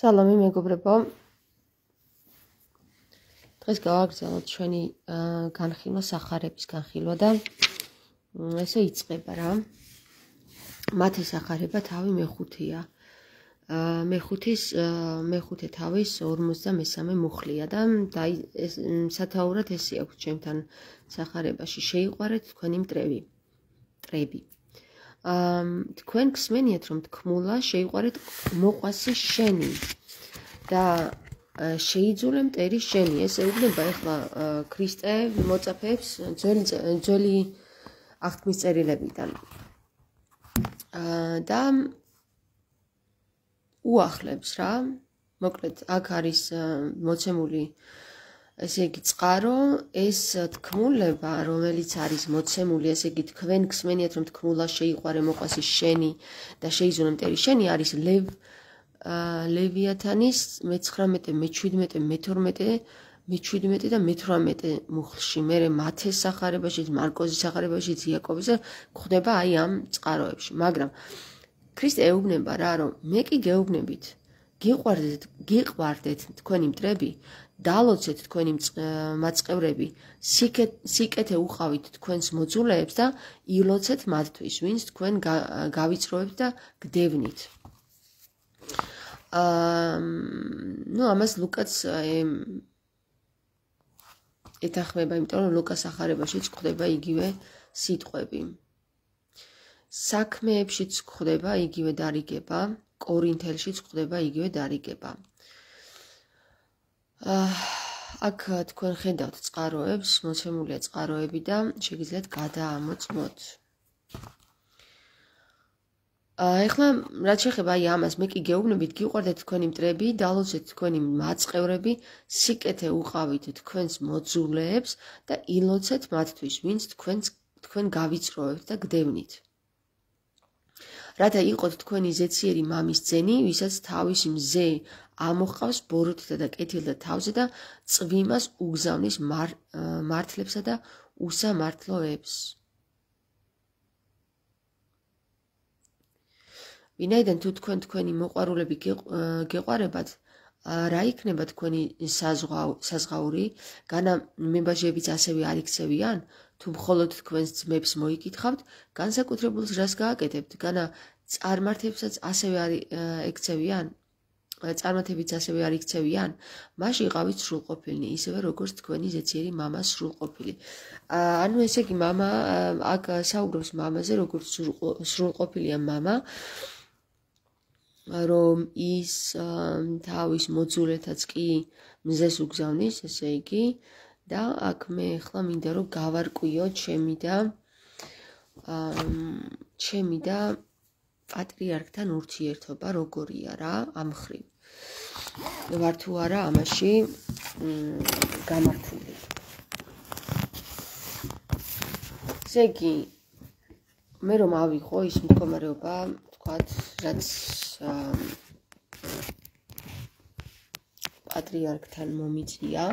სალამი მეგობრებო დღეს გავაგრძელოთ ჩვენი განხილვა сахарების განხილვა და ესე იწყება რა მათი сахарება თავი მეხუთია მეხუთის მეხუთე თავის 53 მუხლია და დაი სათაურად ესე აქვს ჩემთან сахарებაში შეიყვარეთ თქვენი მტრები მტრები თქვენ გსმენიათ რომ თქმულა შეიყარეთ მოყვასი შენი და შეიძულე მტერი შენი ესე უნდა ახლა ქრისტე მოწაფებს ძველი ძველი აღთქმის წერილებიდან და უახლებს რა მოკლედ აქ არის მოცემული აა ესე იგი წყარო ეს თქმულება რომელიც არის მოცემული ესე იგი თქვენ გსმენიათ რომ თქმულა შეიყარე მოყასი შენი და შეიძლება მტერი შენი არის ლევ ლევიათანის მე19 მე17 მე17 და მე18 მუხლში მე მათეს სახარებაში მარკოზის სახარებაში იაკობის ხდება აი ამ წყაროებში მაგრამ ქრისტე ეუბნება რა რომ მე კი გეუბნებით გიყვარდეთ გიყვარდეთ თქვენი მტრები დალოცეთ თქვენი მაწყევრები სიკეთე უყავით თქვენს მოძულეებს და ილოცეთ მათთვის ვინც თქვენ გავიწროებთ და გდევნით აა ну ამას ლუკას ეთახმება იმიტომ რომ ლუკას ახარებაშიც გვხვდება იგივე სიტყვები საქმეებშიც გვხვდება იგივე დარიგება კორინთელშიც გვხვდება იგივე დარიგება აქ თქვენ ხედავთ წყაროებს, მოცემულია წყაროები და შეგიძლიათ გადაამოწმოთ. ახლა რაც შეეხება აი ამას, მე კი გეუბნებით, გიყურდეთ თქვენი მტრები, დალოცეთ თქვენი მაწყევრები, სიკეთე უყავით თქვენს მოძულეებს და ილოცეთ მათთვის, ვინც თქვენს თქვენ გავიწროებთ და გდევნით. რათა იყოთ თქვენი ზეციერი მამის ძენი, ვისაც თავისი მზე ამოხავს ბოროტთა და კეთილთა თავზე და წვიმას უგზავნის მართლებსა და უსამართლოებს. ვინაიდან თუ თქვენ თქვენი მოყვარულები გეყარებათ, რა იქნება თქვენი საზღაური, განა მემბაჟებიც ასევე არიქცევიან, თუ მხოლოდ თქვენს ძმებს მოიკითხავთ, განსაკუთრებულს რას გააკეთებთ? განა წარმართებსაც ასევე არ ექცევიან? წარმართებიც ასევე არ იქცევიან? მაშინ ყავით სრულყოფილი, ისევე როგორც თქვენი ზეციერი мама სრულყოფილი. ანუ ესე იგი мама აქ საუბრობს мамаზე, როგორც სრულყოფილია мама. რომ ის თავის მოძულეთაც კი მზეს უგზავნის, ესე იგი, აა და აქ მე ახლა მინდა რომ გავარკვიო ჩემი და აა ჩემი და პატრიარქთან ურთიერთობა როგორია რა ამ ხრივ. ვარ თუ არა ამაში გამართული. ზეგი მე რომ ავიღო ის მდგომარეობა, თქვათ, რაც პატრიარქთან მომიწია,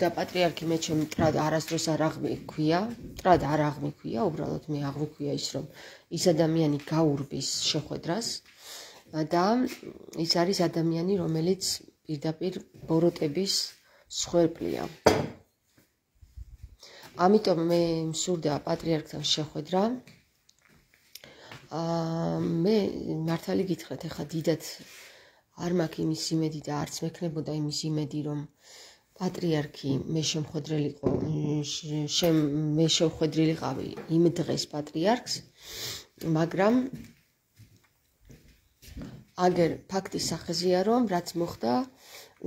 და პატრიარქი მე ჩემ ტრად არასდროს არ აღმიქვია, ტრად არ აღმიქვია, უბრალოდ მე აღვიქვია ის რომ ის ადამიანი გაურბის შეხვედრას და ის არის ადამიანი რომელიც პირდაპირ ბოროტების სხერფლია. ამიტომ მე მსურდა პატრიარქთან შეხვედრა. აა მე მართალი გითხრათ, ეხა დიდად არ მაქვს იმის იმედი და არც მექნებოდა იმის იმედი რომ პატრიარქი მე შემხვედრილიყო მე შემხვედრილიყავი იმ დღეს პატრიარქს მაგრამ აგერ ფაქტის სახეზია რომ რაც მოხდა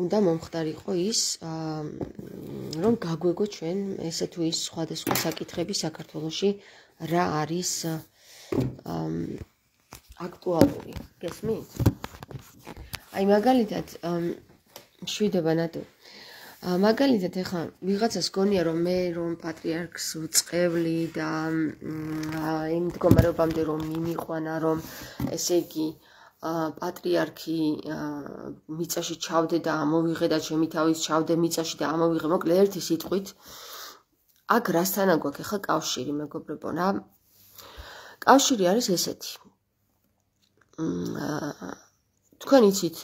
უნდა მომხდარიყო ის რომ გაგვეგო ჩვენ ესე თუ ის სხვადასხვა საკითხები საქართველოსში რა არის აქტუალური გესმით აი მაგალითად შვიდება ნატო მაგალითად ეხლა ვიღაცას გონია რომ მე რომ პატრიარქს უწევლი და იმ მდგომარეობამდე რომ მიმიყვანა რომ ესე იგი პატრიარქი მიწაში ჩავდე და ამოვიღე და ჩემი თავის ჩავდე მიწაში და ამოვიღე მოკლე ერთი სიტყვით აქ რასთანა გვაქვს ეხლა კავშირი მეგობრებო რა კავშირი არის ესეთი აა თქვენ იცით,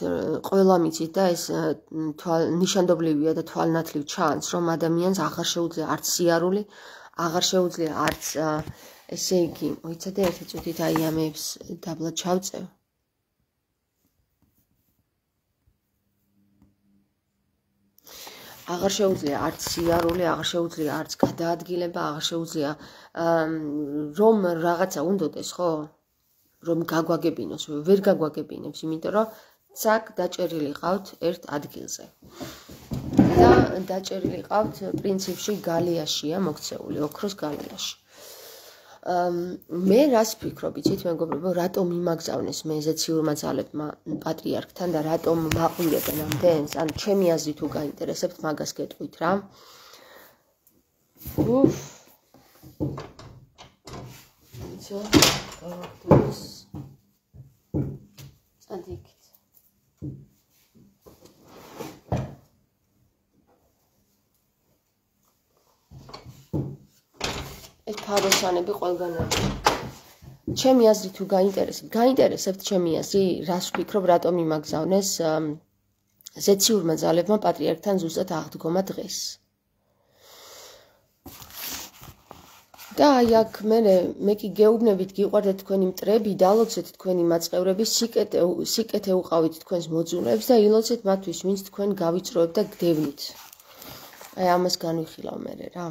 ყველამ იცით და ეს ნიშანდობლივია და თვალნათლივ ჩანს, რომ ადამიანს აღარ შეუძლია არც სიარული, აღარ შეუძლია არც ესე იგი, მოიცადე ერთი წუთი დაიამებს დაბლა ჩავწევ. აღარ შეუძლია არც სიარული, აღარ შეუძლია არც გადაადგილება, აღარ შეუძლია რომ რაღაცა უნდოდეს, ხო? რომ გაგვაგებინოს, ვერ გაგვაგებინებს, იმიტომ რომ ცაკ დაჭერილი ყავთ ერთ ადგილზე. და დაჭერილი ყავთ პრინციპში გალიაშია მოქცეული, ოქროს გალიაში. აა მე რას ფიქრობ, იცით მეგობრებო, რატომ იმაგზავნეს მეზე ციურმა ძალებმა პატრიარქთან და რატომ მაყურებენ ამ დენს? ან ჩემი აზრით თუ გაინტერესებთ მაგას გეტყვით რა. უფ ვიცი რა გავაკეთებს წადიქით ეს ფაროსანები ყველგან არის ჩემი აზრი თუ გაინტერესებთ გაინტერესებთ ჩემი აზრი რას ვფიქრობ რატომ იმაგზავნეს ზეციურმა ძალებმა პატრიარქთან ზუსტად აღდგომა დღეს და აი აქ მე მე კი გეუბნებით გიყვარდეთ თქვენი მტრები, დალოცეთ თქვენი მაწყევრები, სიკეთე სიკეთე უყავით თქვენს მოძულებს და ილოცეთ მათთვის, ვინც თქვენ გავიწროებ და გდევნით. აი ამას განვიხილავ მე რა.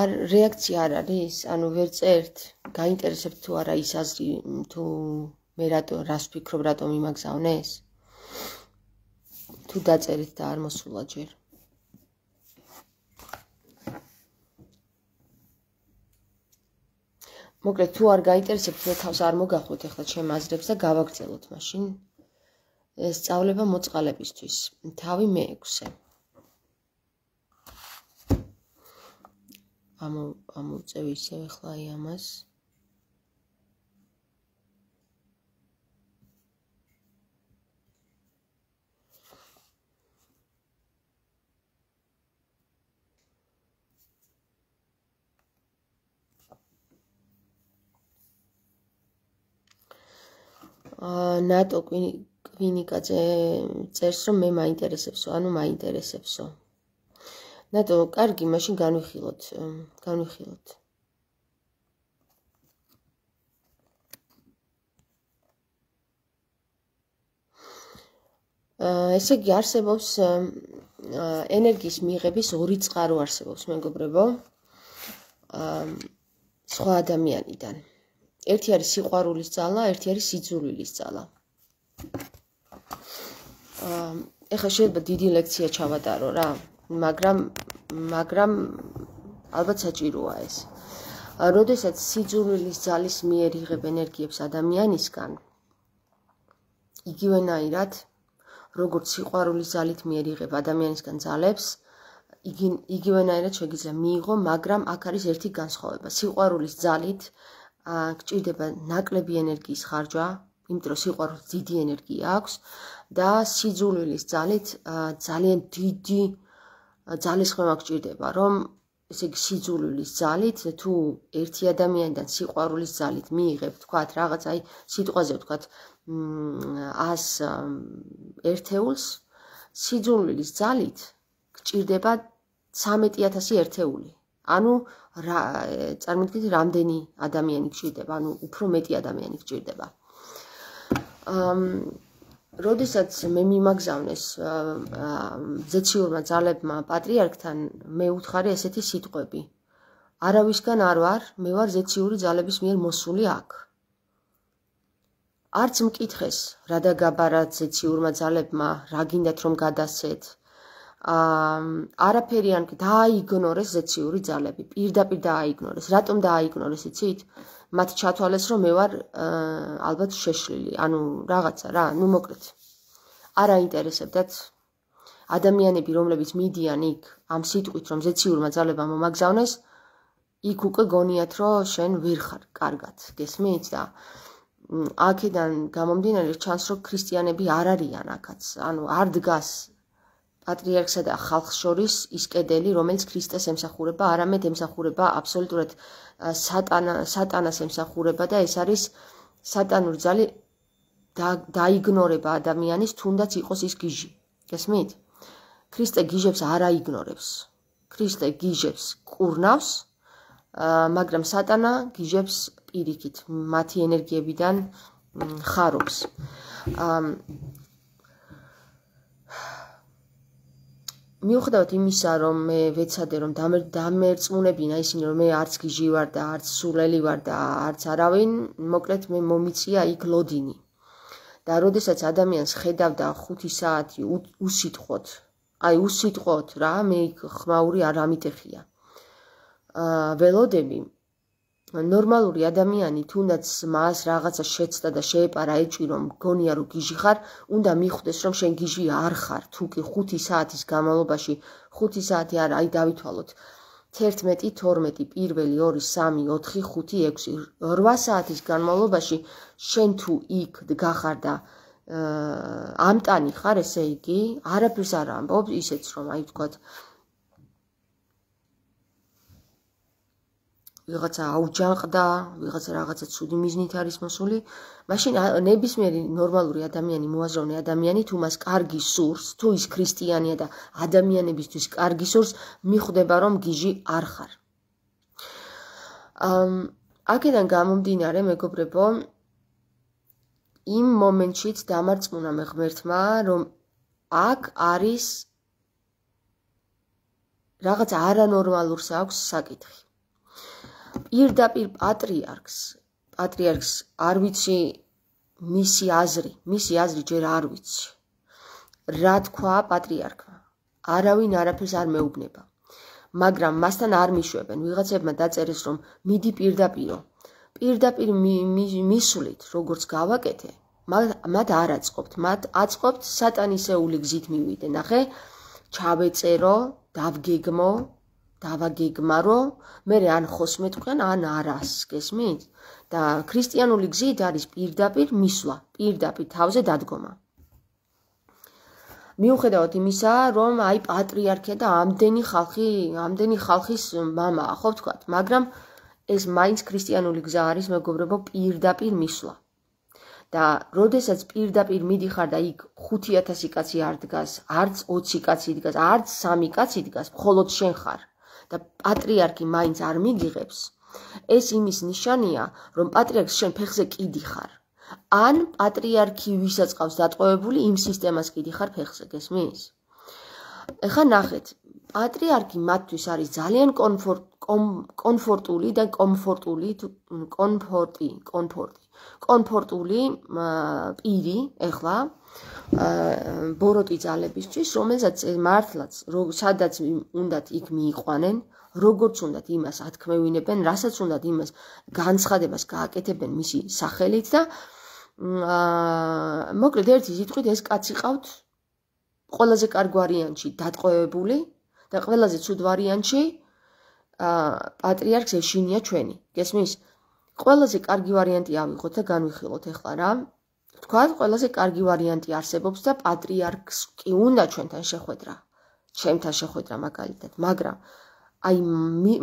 არ რეაქცია არ არის, ანუ ვერ წერთ, გაინტერესებს თუ არა ის აზრი თუ მე რატო რას ვფიქრობ რატომ იმაგზავნე ეს თუ დაწერით და არ მოსულა ჯერ მოკლედ თუ არ გაინტერესებთ და თავს არ მოგახვით ახლა ჩემ აზრებს და გავაგრძელოთ მაშინ სწავლება მოწყალებისთვის თავი მეექვსე ამ ამ უწევი ისევ ახლა აი ამას ნატო კვინიკაძე წერს რომ მე მაინტერესებსო, ანუ მაინტერესებსო. ნატო, კარგი, მაშინ განვიხილოთ, განვიხილოთ. ესე იგი არსებობს ენერგიის მიღების ორი წყარო არსებობს, მეგობრებო. სხვა ადამიანიდან. აა ერთი არის სიყვარულის ძალა, ერთი არის სიძულვილის ძალა. ეხა შეიძლება დიდი ლექცია ჩავატარო რა, მაგრამ მაგრამ ალბათ საჭიროა ეს. როდესაც სიძულვილის ძალის მიერ იღებ ენერგიებს ადამიანისგან, იგივენაირად როგორც სიყვარულის ძალით მიერ იღებ ადამიანისგან ძალებს, იგივენაირად შეიძლება მიიღო, მაგრამ აქ არის ერთი განსხვავება. სიყვარულის ძალით გჭირდება ნაკლები ენერგიის ხარჯვა, იმიტომ რომ სიყვარულს დიდი ენერგია აქვს და სიძულვილის ძალით ძალიან დიდი ძალისხმევა გჭირდება, რომ ესე იგი სიძულვილის ძალით თუ ერთი ადამიანიდან სიყვარულის ძალით მიიღებ, თქვა რაღაც აი სიტყვაზე ვთქვათ 100 ერთეულს სიძულვილის ძალით გჭირდება 13000 ერთეული. ანუ რა წარმოიდგინეთ რამდენი ადამიანი გჭირდება, ანუ უფრო მეტი ადამიანი გჭირდება. ამ როდესაც მე მიმაგზავნეს ზეციურმა ძალებმა პატრიარქთან მე უთხარი ესეთი სიტყვები. არავისგან არ ვარ, მე ვარ ზეციური ძალების მიერ მოსული აქ. არც მკითხეს, რა და გაბარა ზეციურმა ძალებმა, რა გინდათ რომ გადასცეთ? აა არაფერი ან დააიგნორეს ზეციური ძალები. პირდაპირ დააიგნორეს. რატომ დააიგნორეს, იცით? მათ ჩათვალეს, რომ მე ვარ ალბათ შეშლილი, ანუ რაღაცა რა, ნუ მოკლედ. არა ინტერესებდათ ადამიანები, რომლებიც მიდიან იქ ამ სიტყვით, რომ ზეციურმა ძალებმა მომაგზავნეს, იქ უკვე გონიათ, რომ შენ ვერ ხარ კარგად. გესმით და აქედან გამომდინარე ჩანს, რომ ქრისტიანები არ არიან აქაც. ანუ არ დგას პატრიარქსა და ხალხს შორის ის კედელი, რომელიც ქრისტეს ემსახურება, არამედ ემსახურება აბსოლუტურად სატანა სატანას ემსახურება და ეს არის სატანური ძალი დაიგნორება ადამიანის, თუნდაც იყოს ის გიჟი. გესმით? ქრისტე გიჟებს არ აიგნორებს. ქრისტე გიჟებს კურნავს, მაგრამ სატანა გიჟებს პირიქით, მათი ენერგიებიდან ხარობს. აა მიუხედავად იმისა, რომ მე ვეცადე რომ დამერწმუნებინა ისინი, რომ მე არც გიჟი ვარ და არც სულელი ვარ და არც არავინ, მოკლედ მე მომიწია იქ ლოდინი. და როდესაც ადამიანს ხედავდა 5 საათი უსიტყვოთ, აი უსიტყვოთ რა, მე იქ ხმაური არ ამიტეხია. აა ველოდები, ნორმალური ადამიანი თუნდაც მას რაღაცა შეცდა და შეეპარა ეჭვი რომ გონია რომ გიჟი ხარ, უნდა მიხვდეს რომ შენ გიჟი არ ხარ, თუკი 5 საათის განმავლობაში 5 საათი არ აი დავითვალოთ 11, 12, 1, 2, 3, 4, 5, 6, 8 საათის განმავლობაში შენ თუ იქ დგახარ და ამტანი ხარ, ესე იგი, არაფერს არ ამბობ ისეც რომ აი ვთქვათ ვიღაცა აუჯანყდა, ვიღაცა რაღაცა ცუდი მიზნით არის მოსული, მაშინ ნებისმიერი ნორმალური ადამიანი, მოაზროვნე ადამიანი თუ მას კარგი სურს, თუ ის ქრისტიანია და ადამიანებისთვის კარგი სურს, მიხვდება რომ გიჟი არ ხარ. ამ აქედან გამომდინარე, მეგობრებო, იმ მომენტშიც დამარცხונה მეღმერთმა, რომ აქ არის რაღაც არანორმალურს აქვს საკითხი. პირდაპირ პატრიარქს პატრიარქს არ ვიცი მისი აზრი მისი აზრი ჯერ არ ვიცი რა თქვა პატრიარქმა არავინ არაფერს არ მეუბნება მაგრამ მასთან არ მიშვებენ ვიღაცებმა დაწერეს რომ მიდი პირდაპირო პირდაპირ მისulit როგორც გავაკეთე მათ მათ არაცყობთ მათ აცყობთ სატანისეული გზით მივიდე ნახე ჩავეწერო დავგეგმო დავაგეგმარო, მე რე ან ხოსმე თქვენ, ან არას, გესმით? და ქრისტიანული გზით არის პირდაპირ მისვლა, პირდაპირ თავზე დადგომა. მიუხედავად იმისა, რომ აი პატრიარქია და ამდენი ხალხი, ამდენი ხალხის мамаა, ხო ვთქვათ, მაგრამ ეს მაინც ქრისტიანული გზა არის, მეგობრებო, პირდაპირ მისვლა. და როდესაც პირდაპირ მიდიხარ და იქ 5000 კაცი არ დგას, არც 20 კაცი დგას, არც 3 კაცი დგას, მხოლოდ შენ ხარ. და პატრიარქი მაინც არ მიგიღებს, ეს იმის ნიშანია, რომ პატრიარქს შენ ფეხზე კიდი ხარ. ან პატრიარქი ვისაც ყავს დატყვევებული იმ სისტემას კიდი ხარ ფეხზე, გესმის? ეხა ნახეთ, პატრიარქი მათთვის არის ძალიან კომფორტ კომფორტული და კომფორტული კონფორტი კონფორტი კონფორტული პირი ეხლა ბოროტი ძალებისთვის, რომელსაც მართლაც სადაც უნდათ იქ მიიყვანენ, როგორც უნდათ იმას ათქმევინებენ, რასაც უნდათ იმას განცხადებას გააკეთებენ მისი სახელით და აა მოკლედ ერთი სიტყვით ეს კაცი ყავთ ყველაზე კარგ ვარიანტში დატყვევებული და ყველაზე ცუდ ვარიანტში აა პატრიარქს ეშინია ჩვენი. გესმის? ყველაზე კარგი ვარიანტი ავიღოთ და განვიხილოთ ახლა რა, თქვათ, ყველაზე კარგი ვარიანტი არსებობს და პატრიარქს კი უნდა ჩვენთან შეხვედრა. ჩემთან შეხვედრა მაგალითად, მაგრამ აი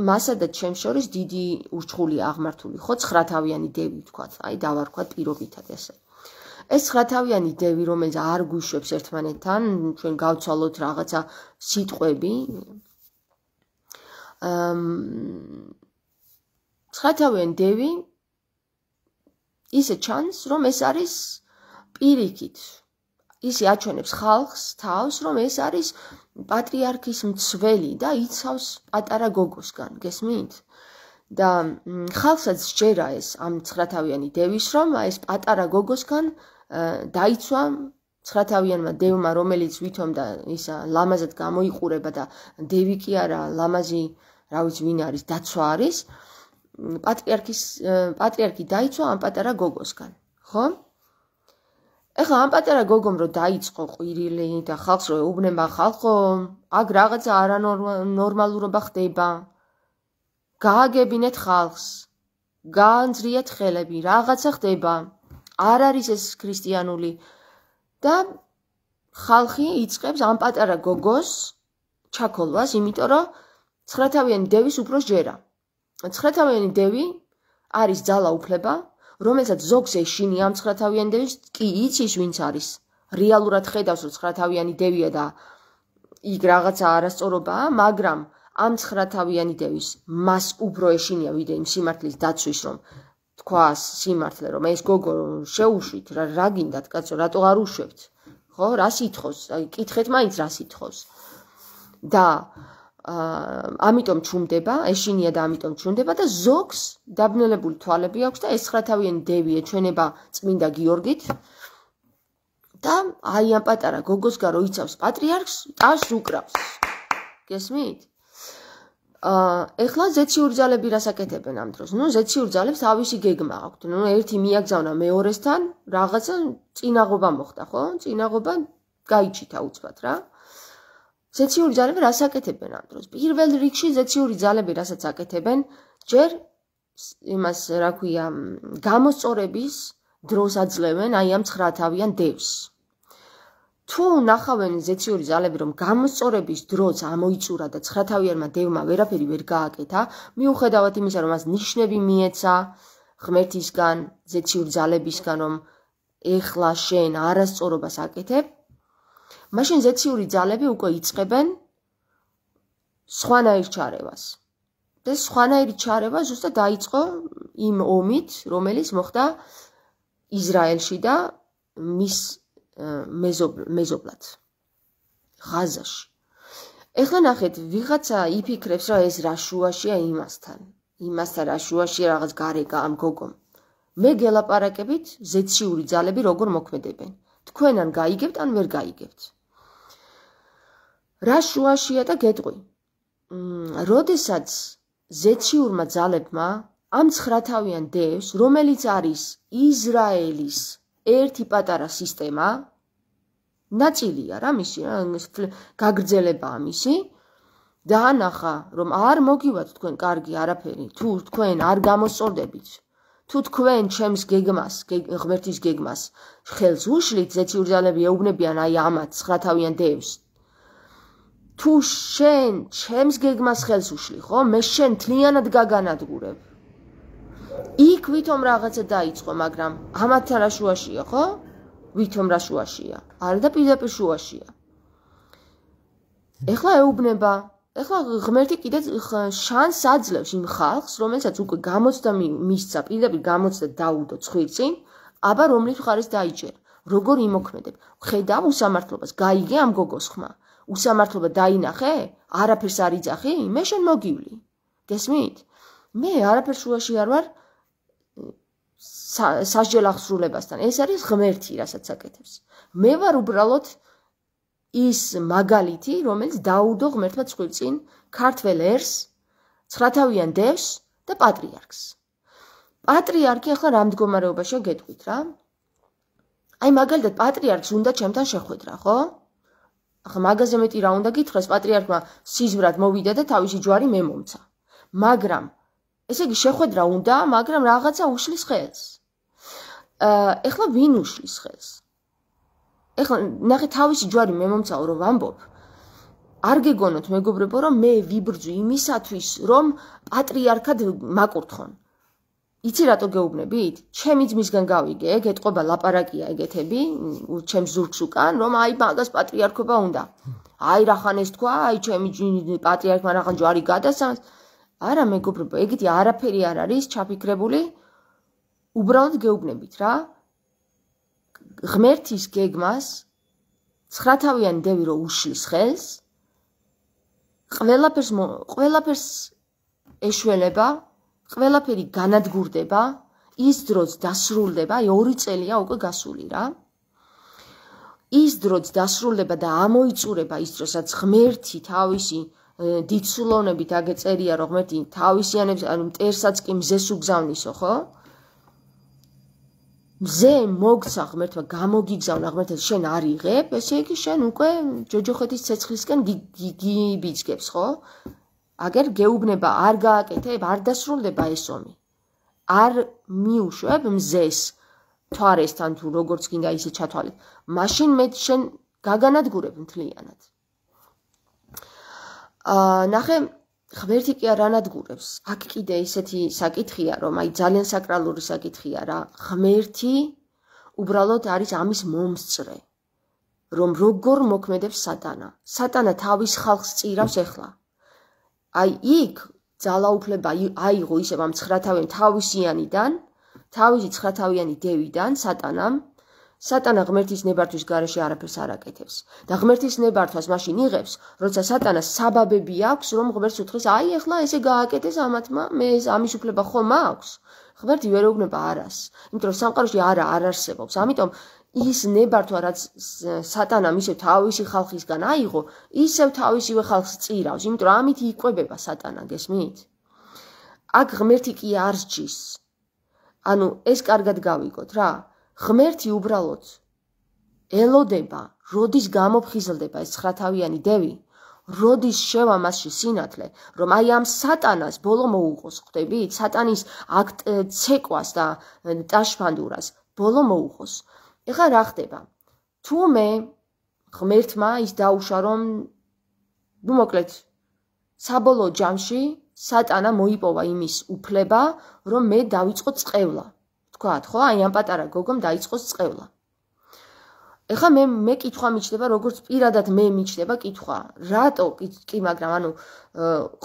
მასა და ჩემს შორის დიდი ურჩხული აღმართული ხო 9 თავიანი დევი თქვათ, აი დავარქვა პირობითად ესე. ეს 9 თავიანი დევი, რომელიც არ გუშვებს ერთმანეთთან, ჩვენ გავცვალოთ რაღაცა სიტყვები. აм 9 თავიანი დევი ისე ჩანს, რომ ეს არის პირიქით ისე აჩვენებს ხალხს თავს რომ ეს არის პატრიარქის მცველი და იცავს პატარა გოგოსგან გესმით და ხალხსაც შეერა ეს ამ ცხრათავიანი დევის რომ ეს პატარა გოგოსგან დაიცვა ცხრათავიანმა დევმა რომელიც ვითომდა ის ლამაზად გამოიყურება და დევი კი არა ლამაზი რა ვიცი ვინ არის დაცვა არის პატრიარქის პატრიარქი დაიცვა ამ პატარა გოგოსგან ხო? ეხლა ამ პატარა გოგომ რო დაიწყო ყვირილი და ხალხს რო ეუბნება ხალხო, აგ რაღაცა არანორმალურობა ხდება. გააგებინეთ ხალხს. გაანძრიეთ ხელები, რაღაცა ხდება. არ არის ეს ქრისტიანული და ხალხი იწყებს ამ პატარა გოგოს ჩაქოლვას, იმიტომ რომ ცხრათავიანი დევის უბრალოდ ჯერა. ცხრათავიანი დევი არის ძალა უფლება რომელსაც ზოგს ეშინი ამ ცხრათავიან დევის, კი იცის ვინც არის. რეალურად ხედავს, რომ ცხრათავიანი დევია და იგ რაღაცა არასწორობაა, მაგრამ ამ ცხრათავიანი დევის მას უბრო ეშინია ვიდრე იმ სიმართლის დაცვის, რომ თქვა სიმართლე, რომ ეს გოგო შეუშვით, რა რა გინდათ, კაცო, რატო არ უშვებთ? ხო, რა სითხოს? აი, კითხეთ მაინც რა სითხოს. და ამიტომ ჩუმდება, ეშინია და ამიტომ ჩუმდება და ზოგს დაბნელებული თვალები აქვს და ეს ხრათავიენ დევი ეჩვენება წმინდა გიორგით. და აი ამ პატარა გოგოსგა როიცავს პატრიარქს, ტაშს უკრავს. გესმით? აა ეხლა ზეციური ძალები რასაკეთებენ ამ დროს? ნუ ზეციური ძალებს ავისი გეგმა აქვს. ნუ ერთი მიაგზავნა მეორესთან, რაღაცა წინაღობა მოხდა, ხო? წინაღობა გაიჭითა უცბად რა. აა ზეციური ძალები რას აკეთებენ ამ დროს? პირველ რიგში ზეციური ძალები რასაც აკეთებენ, ჯერ იმას რა ქვია, გამოსწორების დროს აძლევენ აი ამ ცხრათავიან დევს. თუ ნახავენ ზეციური ძალები რომ გამოსწორების დროს ამოიწურა და ცხრათავიანმა დევმა ვერაფერი ვერ გააკეთა, მიუხედავად იმისა რომ მას ნიშნები მიეცა ღმერთისგან, ზეციური ძალებისგან რომ ეხლა შენ არასწორობას აკეთებ, მაშინ ზეციური ძალები უკვე იწებენ სხვანაირ ჩარევას. და სხვანაირი ჩარევა ზუსტად დაიწყო იმ ომით, რომელიც მოხდა ისრაელში და მის მეზობლად ღაზაში. ეხლა ნახეთ, ვიღაცა იფიქრებს, რომ ეს რაშუაშია იმასთან. იმასთან რაშუაშია რაღაც გარეკა ამ გოგომ. მე გელაპარაკებით ზეციური ძალები როგორ მოქმედებენ. თქვენ ან გაიგებთ, ან ვერ გაიგებთ. რა შუაშია და გეტყვი. როდესაც ზეციურმა ძალებმა ამ ცხრათავიან დევს, რომელიც არის ისრაელის ერთი პატარა სისტემა, ნაწილია რა მისი გაგრძელება ამისი და ანახა რომ არ მოგივათ თქვენ კარგი არაფერი თუ თქვენ არ გამოსწორდებით თუ თქვენ ჩემს გეგმას ღმერთის გეგმას ხელს უშლით ზეციურძალები ეუბნებიან აი ამათ ცხრათავიან დევს თუ შენ ჩემს გეგმას ხელს უშლი, ხო? მე შენ თლიანად გაგანადგურებ. იქ ვითომ რაღაცა დაიწყო, მაგრამ ამათ არა შუაშია, ხო? ვითომ რა შუაშია? არა და პირდაპირ შუაშია. ეხლა ეუბნება. ეხლა ღმერთი კიდე შანსს აძლევს იმ ხალხს, რომელსაც უკვე გამოცდა მისცა, პირდაპირ გამოცდა დაუდო ცხვირწინ, აბა რომლის მხარეს დაიჭერ? როგორ იმოქმედებ? ხედავ უსამართლობას, გაიგე ამ გოგოს ხმა. უსამართლობა დაინახე, არაფერს არ იძახი, მე შენ მოგივლი. გესმით? მე არაფერს უაში არ ვარ საშელახსრულებასთან. ეს არის ღმერთი, რასაც აკეთებს. მე ვარ უბრალოდ ის მაგალითი, რომელიც დაუდო ღმერთმა წვილწინ ქართველერს, ცხრათავიან დევს და პატრიარქს. პატრიარქი ახლა რა მდგომარეობაშია გეტყვით რა? აი მაგალითად პატრიარქს უნდა ჩემთან შეხვედრა, ხო? ახლა მაგაზე მეტი რა უნდა გითხრეს პატრიარქმა სიზმრად მოვიდა და თავისი ჯვარი მემომცა მაგრამ ესე იგი შეხwebdriver უნდა მაგრამ რაღაცა უშლის ხელს ახლა ვინ უშლის ხელს ახლა ნახე თავისი ჯვარი მემომცაო რომ ვამბობ არ გეგონოთ მეგობრებო რომ მე ვიბრძვი იმისათვის რომ პატრიარქად მაკურთხონ იცი რატო გეუბნებით? ჩემი ძმისგან გავიგე, გეტყობა ლაპარაკია ეგეთები, ჩემს ზურგს უკან, რომ აი მაგას პატრიარქობა უნდა. აი რახან ეს თქვა, აი ჩემი პატრიარქმა რახან ჯვარი გადასცან. არა მეგობრებო, ეგეთი არაფერი არ არის ჩაფიქრებული. უბრალოდ გეუბნებით რა. ღმერთის გეგმას ცხრათავიანი დევი რო უშლის ხელს. ყველაფერს ყველაფერს ეშველება ყველაფერი განადგურდება, ის დროც დასრულდება, აი ორი წელია უკვე გასული რა. ის დროც დასრულდება და ამოიწურება ის დროსაც ღმერთი თავისი დიცულონებით აგეწერია რომ ღმერთი თავისიანებს ანუ მტერსაც კი მზეს უგზავნისო ხო? მზე მოგცა ღმერთმა გამოგიგზავნა ღმერთმა შენ არიღებ ესე იგი შენ უკვე ჯოჯოხეთის ცეცხლისკენ გიბიჭგებს ხო? აგერ გეუბნება არ გააკეთებ, არ დასრულდება ეს ომი. არ მიუშვებ მზეს თვარესთან თუ როგორც კიდე ისე ჩათვალეთ. მაშინ მე შენ გაგანადგურებ მთლიანად. აა ნახე ღმერთი კი არანადგურებს. აქ კიდე ისეთი საკითხია, რომ აი ძალიან საკრალური საკითხია რა. ღმერთი უბრალოდ არის ამის მომსწრე, რომ როგორ მოქმედებს სატანა. სატანა თავის ხალხს წირავს ეხლა. აი იქ ძალაუფლება აიღო ისევ ამ ცხრათავენ თავისიანიდან, თავისი ცხრათავიანი დევიდან, სატანამ. სატანა ღმერთის ნებართვის garaში არაფერს არაკეთებს და ღმერთის ნებართვას მაშინ იღებს, როცა სატანას საბაბები აქვს, რომ ღმერთს უთხრის, აი ეხლა ესე გააკეთეს ამათმა, მე ამის უფლება ხომ აქვს? ღმერთი ვერ ეუბნება არას, იმიტომ რომ სამყაროში არა არ არსებობს. ამიტომ ის ნებართვა რაც სატანამ ისევ თავისი ხალხისგან აიღო, ისევ თავისივე ხალხს წირავს, იმიტომ რომ ამით იყובება სატანა, გესმით? აქ ღმერთი კი არ ჯის. ანუ ეს კარგად გავიკოთ რა. ღმერთი უბრალოდ ელოდება, როდის გამოფხიზლდება ეს ცხრათავიანი დევი, როდის შევა მასში სინათლე, რომ აი ამ სატანას ბოლო მოუღოს, ხვდებით? სატანის აქ ცეკვას და ტაშფანდურას ბოლო მოუღოს. ეხლა რა ხდება? თუ მე ღმერთმა ის დაუშვა რომ ну, მოკლედ, საბოლოო ჯამში სატანა მოიპოვა იმის უფლება, რომ მე დავიწყო წყევლა. თქვათ, ხო? აი ამ პატარა გოგომ დაიწყო წყევლა. ეხა მე მე კითხვა მიჩნდება როგორც პირადად მე მიჩნდება კითხვა რატო კი მაგრამ ანუ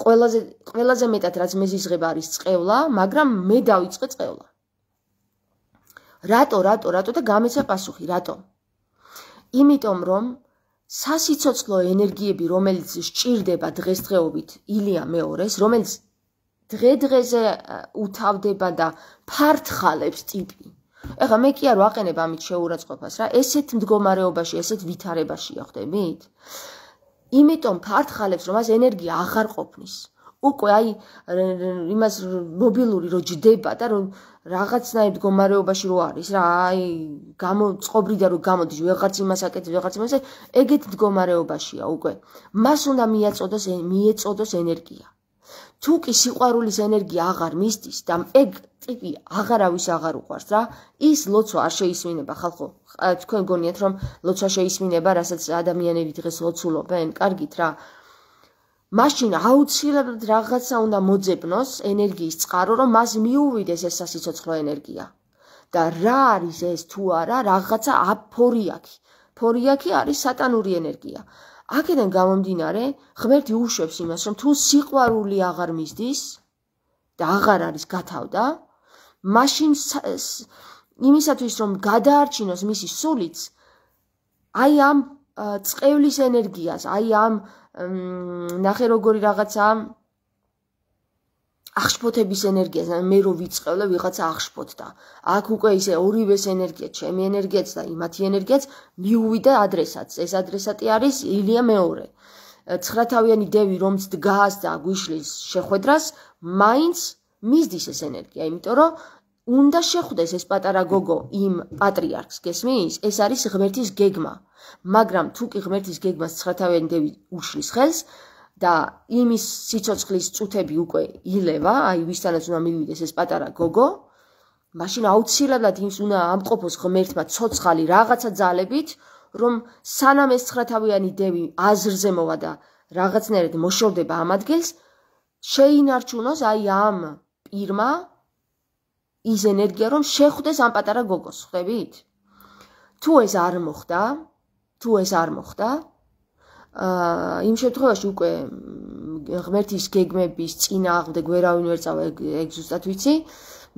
ყველაზე ყველაზე მეტად რაც მე ზიზღება არის წყევლა მაგრამ მე დავიწყე წყევლა რატო რატო რატო და გამეცა პასუხი რატო იმიტომ რომ სასიცოცხლო ენერგიები რომელიც სჭირდება დღესდღეობით ილია მეორეს რომელიც დღე-დღეზე უთავდება და ფართხალებს ტიპი ეხა მე კი არ ვაყენებ ამით შეურაცხყოფას რა ესეთ მდგომარეობაში ესეთ ვითარებაში ხდებით იმიტომ ფართხალებს რომ მას ენერგია აღარ ყოფნის უკვე აი იმას მობილური რო ჯდება და რომ რაღაცნაირ მდგომარეობაში რო არის რა აი გამოწყობრიდა რომ გამოდიჯ ვიღაც იმას აკეთებს ვიღაც იმას ეგეთ მდგომარეობაშია უკვე მას უნდა მიეწოდოს მიეწოდოს ენერგია თუ კი სიყვარულის ენერგია აღარ მისდის და ეგ ტიპი აღარავის აღარ უყარს რა ის ლოცვა არ შეისმინება ხალხო თქვენ გონიათ რომ ლოცვა შეისმინება რასაც ადამიანები დღეს ლოცულობენ კარგით რა მაშინ აუცილებლად რაღაცა უნდა მოძებნოს ენერგიის წყარო, რომ მას მიუვიდეს ეს სასიცოცხლო ენერგია. და რა არის ეს თუ არა რაღაცა აფორიაკი. ფორიაკი არის სატანური ენერგია. აქედან გამომდინარე, ღმერთი უშვებს იმას, რომ თუ სიყვარული აღარ მისდის და აღარ არის გათავდა, მაშინ იმისათვის რომ გადაარჩინოს მისი სულიც აი ამ წყევლის ენერგიას, აი ამ ნახე როგორი რაღაცა აღშფოთების ენერგიას მე რო ვიწყევ და ვიღაცა აღშფოთდა. აქ უკვე ისე ორივეს ენერგია, ჩემი ენერგიაც და იმათი ენერგიაც მიუვიდა ადრესატს. ეს ადრესატი არის ილია მეორე. ცხრათავიანი დევი რომც დგას და გვიშლის შეხვედრას, მაინც მისდის ეს ენერგია, იმიტომ რომ უნდა შეხვდეს ეს პატარა გოგო იმ პატრიარქს, გესმის? ეს არის ღმერთის გეგმა. მაგრამ თუ კი ღმერთის გეგმას ცხრათავენდები უშლის ხელს და იმის სიცოცხლის წუთები უკვე ილევა, აი ვისთანაც უნდა მივიდეს ეს პატარა გოგო, მაშინ აუცილებლად იმს უნდა ამყოფოს ღმერთმა ცოცხალი რაღაცა ძალებით, რომ სანამ ეს ცხრათავიანი დევი აზრზე მოვა და რაღაცნაირად მოშორდება ამ ადგილს, შეინარჩუნოს აი ამ პირმა ის ენერგია, რომ შეხვდეს ამ პატარა გოგოს, ხვდებით? თუ ეს არ მოხდა, თუ ეს არ მოხდა, აა იმ შემთხვევაში უკვე ღმერთის გეგმების წინა აღდეგ ვერავინ ვერ წავა ეგ ზუსტად ვიცი,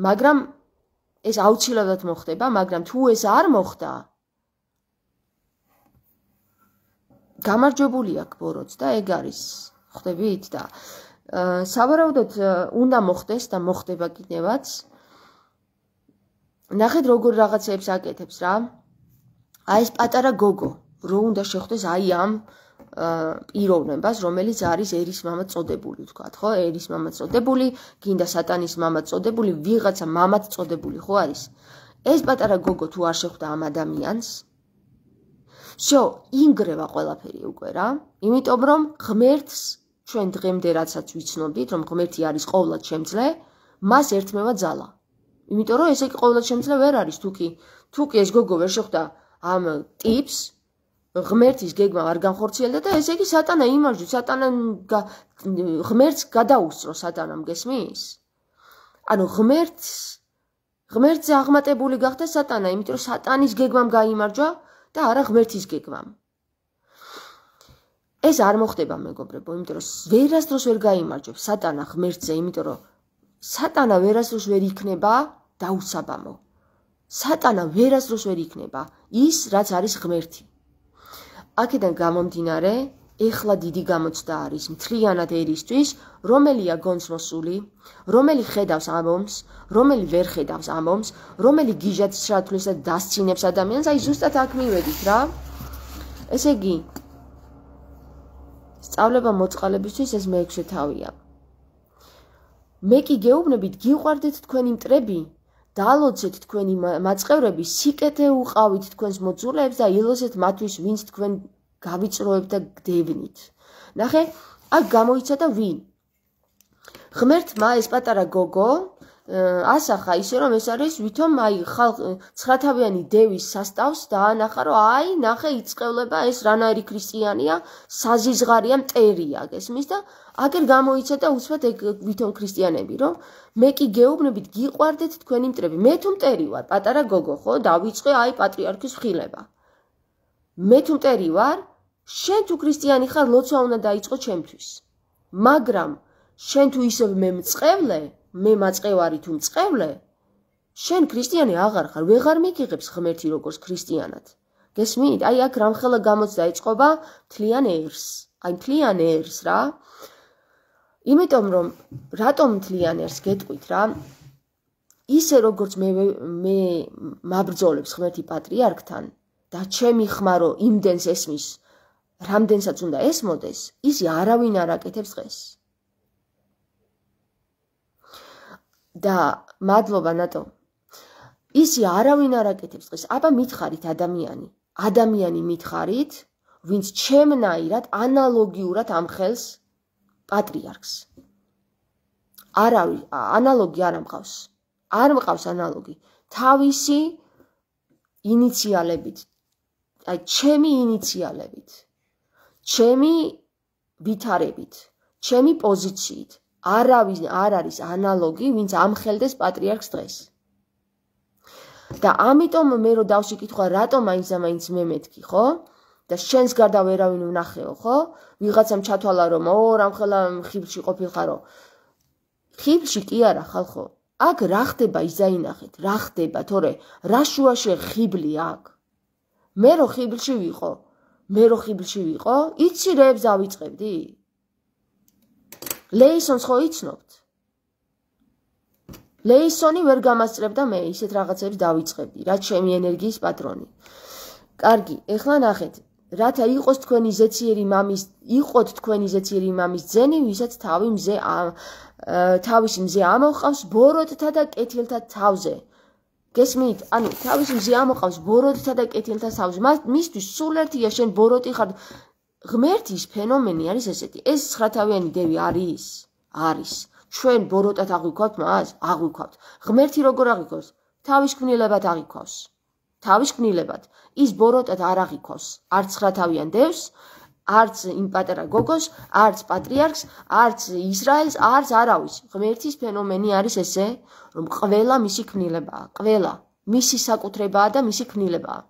მაგრამ ეს აუცილებლად მოხდება, მაგრამ თუ ეს არ მოხდა, გამარჯვებული აქ ბოროც და ეგ არის, ხვდებით და აა სავარაუდოდ უნდა მოხდეს და მოხდება კიდევაც ნახეთ როგორ რაღაცებს აკეთებს რა. აი ეს პატარა გოგო, რო უნდა შეხვდეს აი ამ პიროვნებას, რომელიც არის ერის мама წოდებული, თქვა, ხო? ერის мама წოდებული, გინდა სატანის мама წოდებული, ვიღაცა мамაც წოდებული ხო არის? ეს პატარა გოგო თუ არ შეხვდა ამ ადამიანს, всё, ინგრევა ყველაფერი უკვე რა. იმიტომ რომ ღმერთს ჩვენ დღემდე რაცაც ვიცნობდით, რომ ღმერთი არის ყოვლად შემძლე, მას ერთმევა ძალა. იმიტომ რომ ესე იგი ყოველდღე შემცლა ვერ არის თუკი თუკი ეს გოგო ვერ შეხვდა ამ ტიპს ღმერთის გეგმა არ განხორციელდა და ესე იგი სატანა იმაჟი სატანა ღმერთს გადაუსწრო სატანამ გესმის ანუ ღმერთს ღმერთზე აღმატებული გახდა სატანა იმიტომ რომ სატანის გეგმამ გამოიმარჯვა და არა ღმერთის გეგმამ ეს არ მოხდება მეგობრებო იმიტომ რომ ვერასდროს ვერ გამოიმარჯვებს სატანა ღმერთზე იმიტომ რომ სატანა ვერასდროს ვერ იქნება დაუსაბამო. სატანა ვერასდროს ვერ იქნება ის, რაც არის ღმერთი. აქედან გამომდინარე, ეხლა დიდი გამოცდა არის მთლიანად ერისთვის, რომელია გონს მოსული, რომელი ხედავს ამომს, რომელი ვერ ხედავს ამომს, რომელი გიჟად შრათვლის და დასცინებს ადამიანს, აი ზუსტად აქ მივედით რა. ესე იგი სწავლება მოწყალებისთვის ეს მეექვსე თავია. მე კი გეუბნებით, გიყვარდეთ თქვენი მტრები, დალოცეთ თქვენი მაწყევრები, სიკეთე უყავით თქვენს მოძულეებს და ილოცეთ მათთვის, ვინც თქვენ გავიწროებთ და გდევნით. ნახე, აქ გამოიცა და ვინ? ღმერთმა ეს პატარა გოგო, ასახა ისე რომ ეს არის ვითომ აი ხალხ ცხრათავიანი დევის состаვს დაანახა რომ აი ნახე იწევლება ეს რანაირი ქრისტიანია საზიზღარია მტერია გესმის და აგერ გამოიცადა უცბად ეგ ვითომ ქრისტიანები რომ მე კი გეუბნებით გიყვარდეთ თქვენი მტრები მე თუ მტერი ვარ პატარა გოგო ხო დავიწყე აი პატრიარქის ხილება მე თუ მტერი ვარ შენ თუ ქრისტიანი ხარ ლოცვა უნდა დაიწყო ჩემთვის მაგრამ შენ თუ ისევ მე მწევლე მე მაწყევარი თუ მწყევლე, შენ ქრისტიანი აღარ ხარ, ვეღარ მიგიღებს ღმერთი როგორც ქრისტიანად. გესმით? აი აქ რამხელა გამოცდა ეწყობა თლიან ერს. აი თლიან ერს რა. იმიტომ რომ რატომ თლიან ერს გეტყვით რა? ისე როგორც მე მე მაბრძოლებს ღმერთი პატრიარქთან და ჩემი ხმარო იმდენს ესმის, რამდენსაც უნდა ესმოდეს, ისე არავინ არ აკეთებს დღეს. და მადლობა ნატო. ისე არავინ არ აკეთებს დღეს, აბა მითხარით ადამიანი, ადამიანი მითხარით, ვინც ჩემნაირად ანალოგიურად ამხელს პატრიარქს. არავი ანალოგი არ ამყავს. არ მყავს ანალოგი. თავისი ინიციალებით. აი, ჩემი ინიციალებით. ჩემი ვითარებით, ჩემი პოზიციით, არავის არ არის ანალოგი, ვინც ამხელდეს პატრიარქს დღეს. და ამიტომ მე რო დავსიკითხვა, რატომ აიცა მაინც მე მეთქი, ხო? და შენს გარდა ვერავინ უნახეო, ხო? ვიღაცამ ჩათვალა რომ ო რამხელა ხიბში ყოფილხარო. ხიბში კი არა, ხალხო. აქ რა ხდება, იზაინახეთ, რა ხდება, თორე რა შუაშე ხიბლი აქ? მე რო ხიბლში ვიყო, მე რო ხიბლში ვიყო, იცი რეებს ავიწყებდი? ლეისონს ხო იცნობთ? ლეისონი ვერ გამასწრებდა მე ისეთ რაღაცებს დავიწყებდი, რაც ჩემი ენერგიის პატრონი. კარგი, ეხლა ნახეთ, რათა იყოს თქვენი ზეციერი მამის, იყოთ თქვენი ზეციერი მამის ძენი, ვისაც თავი მზე თავის მზე ამოყავს ბოროტთა და კეთილთა თავზე. გესმით? ანუ თავის მზე ამოყავს ბოროტთა და კეთილთა თავზე. მისთვის სულ ერთია შენ ბოროტი ხარ ღმერთის ფენომენი არის ესეთი. ეს ცხრათავიანი დევი არის, არის. ჩვენ ბოროტად აგვიქვათ მას, აგვიქვათ. ღმერთი როგორ აგიქოს? თავის კნილებად აგიქოს. თავის კნილებად. ის ბოროტად არ აგიქოს. არც ცხრათავიან დევს, არც იმპატერა გოგოს, არც პატრიარქს, არც ისრაელს, არც არავის. ღმერთის ფენომენი არის ესე, რომ ყველა მისი კნილებაა, ყველა მისი საკუთრებაა და მისი კნილებაა.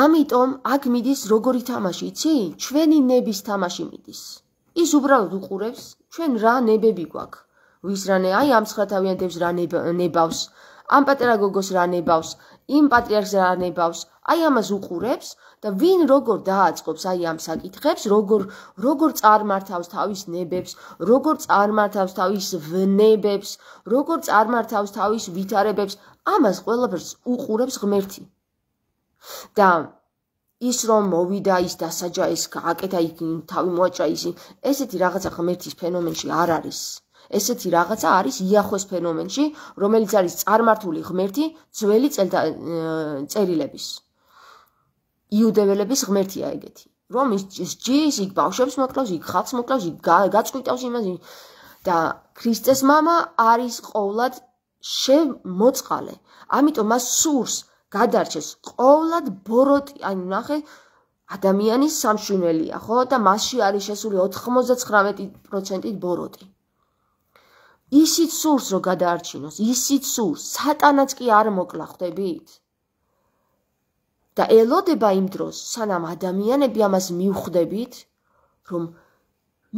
ამიტომ აქ მიდის როგორი თამაში, იცი? ჩვენი ნების თამაში მიდის. ის უბრალოდ უყურებს ჩვენ რა ნებები გვაქვს. ვის რანე, აი ამ ცხრათავიანებს რა ნებავს, ამ პატრიარქოს რა ნებავს, იმ პატრიარქს რა ნებავს, აი ამას უყურებს და ვინ როგორ დააწყობს აი ამ საკითხებს, როგორ როგორ წარმართავს თავის ნებებს, როგორ წარმართავს თავის ნებებს, როგორ წარმართავს თავის ვითარებებს, ამას ყველაფერს უყურებს ღმერთი. და ის რომ მოვიდა ის დასაჯა ის გააკეთა იქ თავი მოაჭრა ის ესეთი რაღაცა ღმერთის ფენომენში არ არის ესეთი რაღაცა არის იახოს ფენომენში რომელიც არის წარმართული ღმერთი ძველი წერილების იუდეველების ღმერთია ეგეთი რომ ის ჯის იქ ბავშვებს მოკლავს იქ ხალხს მოკლავს იქ გაწყვიტავს იმას და ქრისტეს мама არის ყოვლად შემოწყალე ამიტომ მას სურს გადარჩეს ყოვლად ბოროტი, ანუ ნახე ადამიანის სამშვენელია, ხო? და მასში არის შესული 99% ბოროტი. ისიც სურს რომ გადაარჩინოს, ისიც სურს, სატანაც კი არ მოკლა, ხვდებით? და ელოდება იმ დროს, სანამ ადამიანები ამას მიხვდებით, რომ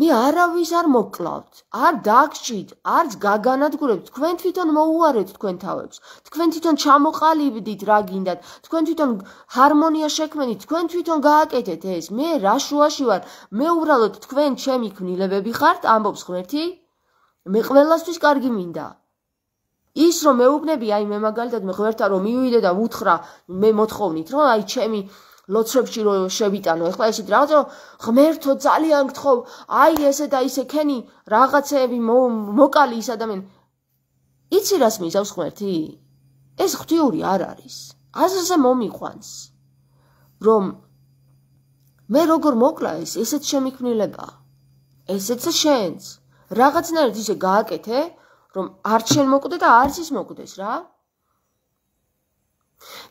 მე არავის არ მოკლავთ, არ დაგჭით, არც გაგანადგურებთ, თქვენ თვითონ მოუარეთ თქვენ თავებს. თქვენ თვითონ ჩამოყალიბდით რა გინდათ, თქვენ თვითონ ჰარმონია შექმნით, თქვენ თვითონ გააკეთეთ ეს. მე რა შუაში ვარ? მე უბრალოდ თქვენ ჩემი ქნილებები ხართ, ამბობს ღმერთი. მე ყველასთვის კარგი მინდა. ის რომ მეუბნები, აი მე მაგალითად მე ღმერთთან რომ მივიდე და ვუთხრა, მე მოთხოვნით რომ აი ჩემი ლოცრებში რომ შევიტანო ეხლა ესეთ რაღაცა ღმერთო ძალიან გთხოვ აი ესე და ისე ქენი რაღაცები მოკალი ის ადამიანი იცი რას მისავს ღმერთი ეს ღთიური არ არის აზაზე მომიყვანს რომ მე როგორ მოკლა ეს ესეთ შემიქმნილება ესეც შენს რაღაცნაირად ისე გააკეთე რომ არ შენ მოკვდე და არც ის მოკვდეს რა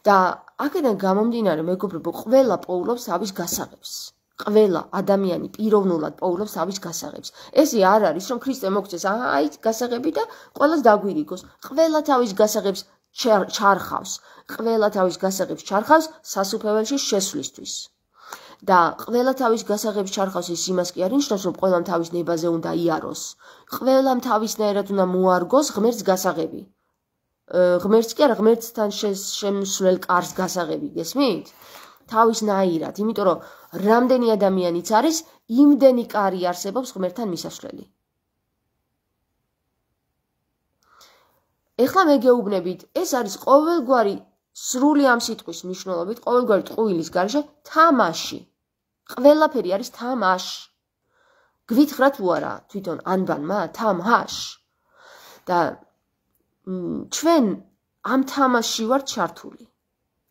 და აქედან გამომდინარე მეგობრებო ყველა პოულობს ავის გასაღებს ყველა ადამიანი პიროვნულად პოულობს ავის გასაღებს ესე არ არის რომ ქრისტე მოგწეს აი გასაღები და ყველას დაგვირიგოს ყველა თავის გასაღებს ჩარხავს ყველა თავის გასაღებს ჩარხავს სასუფეველში შესვლისთვის და ყველა თავის გასაღებს ჩარხავს ის იმას კი არნიშნავს რომ ყველა თავის ნებაზე უნდა იაროს ყველა თავის ნაერად უნდა მოარგოს ღმერთს გასაღები ღმერთს კი არა ღმერთთან შემსვლელ კარს გასაღები გესმით? თავის ნაირად, იმიტომ რომ რამდენი ადამიანიც არის, იმდენი კარი არსებობს ღმერთთან მისასვლელი. ეხლა მე გეუბნებით, ეს არის ყოველგვარი სრული ამ სიტყვის მნიშვნელობით, ყოველგვარი ტყუილის გარშე თამაში. ყველაფერი არის თამაში. გვითხრათ უარა თვითონ ანბანმა თამაში. და ჩვენ ამ თამაში ვართ ჩართული.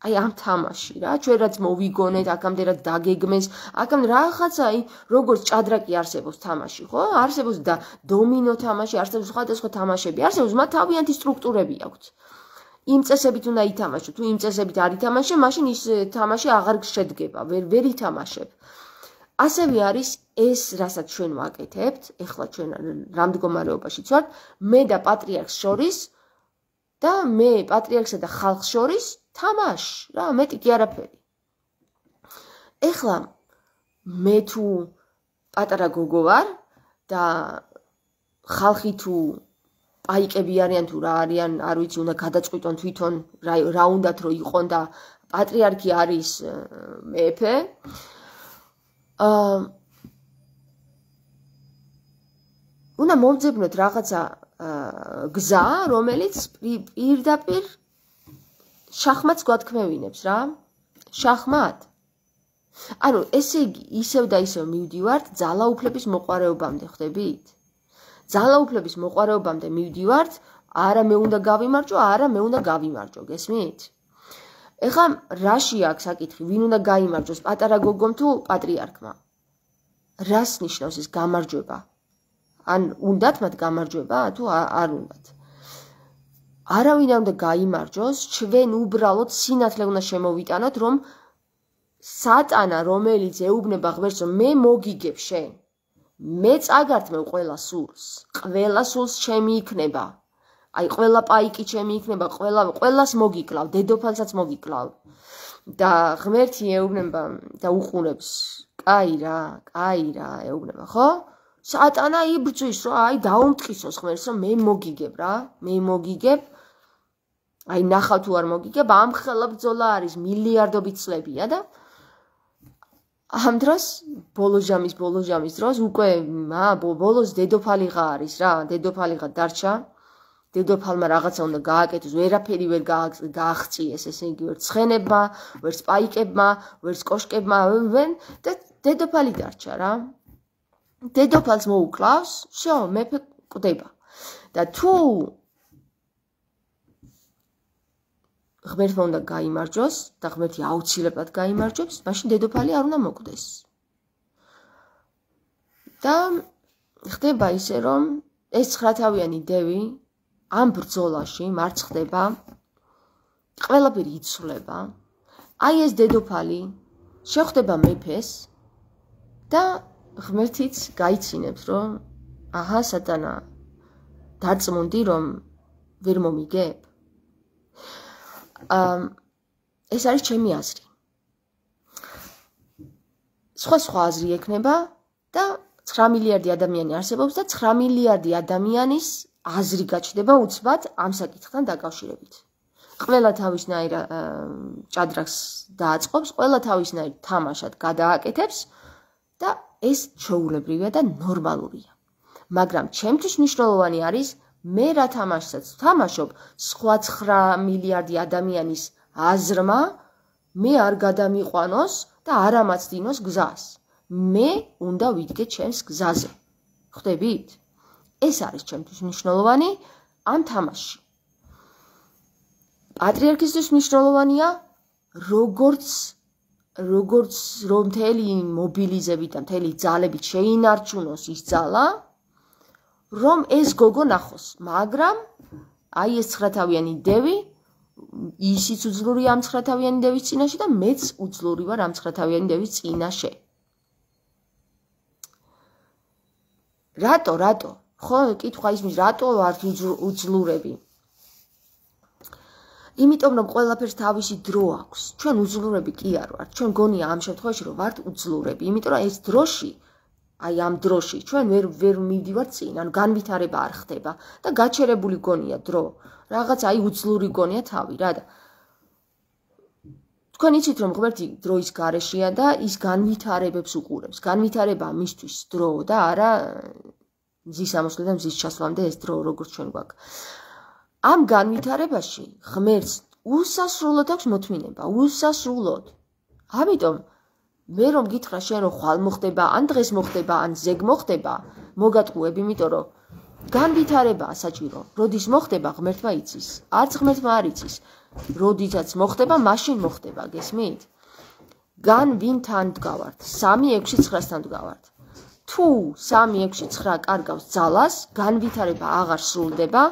აი ამ თამაში რა, ჩვენ რაც მოვიგონეთ, აქამდე რაც დაგეგმეს, აქამ რაღაცა აი როგორც ჭადრაკი არსებობს თამაში, ხო? არსებობს და დომინო თამაში, არსებობს სხვადასხვა თამაშები, არსებობს მათ თავიანთი სტრუქტურები აქვს. იმ წესებით უნდა ითამაშო, თუ იმ წესებით არ ითამაშე, მაშინ ის თამაში აღარ შედგება, ვერ ვერ ითამაშებ. ასევე არის ეს, რასაც ჩვენ ვაკეთებთ, ეხლა ჩვენ რამდგომარეობაშიც ვართ, მე და პატრიარქს შორის და მე პატრიარქსა და ხალხს შორის თამაში რა მეტი კი არაფერი ეხლა მე თუ პატარა გოგო ვარ და ხალხი თუ აიკები არიან თუ რა არიან არ ვიცი უნდა გადაჭიტონ თვითონ რა უნდათ რომ იყონ და პატრიარქი არის მეფე აა უნდა მომძებნოთ რაღაცა გზა, რომელიც პირდაპირ შახმათს გვათქმევინებს რა. შახმათ. ანუ ესე იგი, ისევ და ისევ მივდივართ ძალაუფლების მოყარეობამდე, ხდებით? ძალაუფლების მოყარეობამდე მივდივართ, არა მე უნდა გავიმარჯო, არა მე უნდა გავიმარჯო, გესმით? ეხლა რაში აქ საკითხი, ვინ უნდა გაიმარჯოს პატარა გოგომ თუ პატრიარქმა? რას ნიშნავს ეს გამარჯობა? ან უნდათ მათ გამარჯვება თუ არ უნდათ არავინ არ უნდა გამარჯოს ჩვენ უბრალოდ სინათლე უნდა შემოვიტანოთ რომ სატანა რომელიც ეუბნება ღმერთს რომ მე მოგიგებ შენ მე წაგართ მე ყველა სულს ყველა სულს ჩემი იქნება აი ყველა პაიკი ჩემი იქნება ყველა ყველას მოგიკლავ დედოფალსაც მოგიკლავ და ღმერთი ეუბნება და უყურებს კაი რა კაი რა ეუბნება ხო სატანა იბრძვის რა, აი დაუმტყისოს ხმელს რომ მე მოგიგებ რა, მე მოგიგებ. აი ნახავ თუ არ მოგიგებ, ამ ხელა ბძოლა არის მილიარდობით წლებია და ამ დროს ბოლო ჯამის ბოლო ჯამის დროს უკვე ა ბოლოს დედოფალიღა არის რა, დედოფალიღა დარჩა. დედოფალმა რაღაცა უნდა გააკეთოს, ვერაფერი ვერ გააღწიეს, ესე იგი ვერ ცხენებმა, ვერ სპაიკებმა, ვერ კოშკებმა, ვერ და დედოფალი დარჩა რა. დედოფალს მოუკლავს, შო, მეფე კვდება. და თუ ღმერთმა უნდა გამოიმარჯოს და ღმერთი აუცილებლად გამოიმარჯებს, მაშინ დედოფალი არ უნდა მოკვდეს. და ხდება ისე, რომ ეს ცხრათავიანი დევი ამ ბრძოლაში მარც ხდება ყველაფერი იცვლება. აი ეს დედოფალი შეხვდება მეფეს და ღმერთიც გაიცინებს, რომ აჰა, სატანა, დაწმუნდი, რომ ვერ მომიგებ. ამ ეს არის ჩემი აზრი. სხვა სხვა აზრი ექნება და 9 მილიარდი ადამიანი არსებობს და 9 მილიარდი ადამიანის აზრი გაჩნდება უცბად ამ საკითხთან დაკავშირებით. ყველა თავისნაირ ჭადრაკს დააწყობს, ყველა თავისნაირ თამაშად გადააკეთებს და ეს ჩეულებრივია და ნორმალურია. მაგრამ ჩემთვის მნიშვნელოვანი არის მე რა თამაშსაც ვთამაშობ, სხვა 9 მილიარდი ადამიანის აზრმა მე არ გადამიყვანოს და არამაც დინოს გზას. მე უნდა ვიდგე ჩემს გზაზე. ხვდებით? ეს არის ჩემთვის მნიშვნელოვანი ამ თამაში. პატრიარქისთვის მნიშვნელოვანია როგორც როგორც რომ მთელი მობილიზები და მთელი ძალები შეინარჩუნოს ის ძალა რომ ეს გოგო ნახოს მაგრამ აი ეს ცხრათავიანი დევი ისიც უძლური ამ ცხრათავიანი დევის წინაშე და მეც უძლური ვარ ამ ცხრათავიანი დევის წინაშე რატო რატო ხო კითხვა ის მის რატო ვარ უძლურები იმიტომ რომ ყველაფერს თავისი ძრო აქვს. ჩვენ უძლურები კი არ ვართ. ჩვენ გონია ამ შემთხვევაში რომ ვართ უძლურები, იმიტომ რომ ეს ძროში აი ამ დროში ჩვენ ვერ ვერ მივდივართ წინ, ანუ განვითარება არ ხდება და გაჩერებული გონია დრო. რაღაც აი უძლური გონია თავი, რა და თქვენ იცით რომ ღმერთი დროის გარეშეა და ის განვითარებებს უყურებს. განვითარება მისთვის დრო და არა ზის ამოსვლამდე და ზის ჩასვლამდე ეს დრო როგორც ჩვენ გვაქვს. ამ განვითარებაში ღმერთს უსასრულოდ აქვს მოთმინება, უსასრულოდ. ამიტომ მე რომ გითხრა შენ რომ ხვალ მოხდება, ან დღეს მოხდება, ან ზეგ მოხდება, მოგატყუებ, იმიტომ რომ განვითარებაა საჭირო. როდის მოხდება ღმერთმა იცის, არც ღმერთმა არ იცის. როდითაც მოხდება, მაშინ მოხდება, გესმით? გან ვინთან დგავართ? 369-დან დგავართ. თუ 369 ცხრა კარგავს ძალას, განვითარება აღარ სრულდება,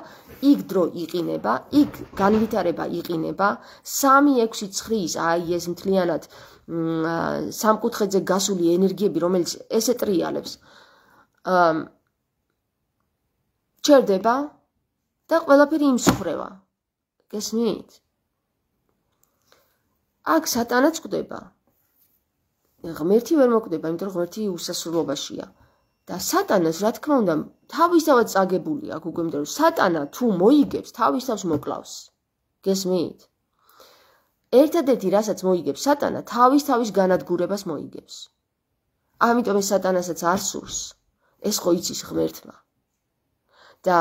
იქ დრო იყინება, იქ განვითარება იყინება, 3-6-ის აი ეს მთლიანად სამკუთხედზე გასული ენერგიები, რომელიც ესე ტრიალებს ჩერდება და ყველაფერი იმსხვრევა. გესმით? აქ სატანაც ყდება. ღმერთი ვერ მოკდება, იმიტომ რომ ღმერთი უსასრულობაშია. და სატანას რა თქმა უნდა თავისავად წაგებული აქვს უკვე იმიტომ რომ სატანა თუ მოიგებს თავისავს მოკლავს გესმით ერთადერთი რასაც მოიგებს სატანა თავისთავის განადგურებას მოიგებს ამიტომ ეს სატანასაც არსურს ეს ხო იცის ღმერთმა და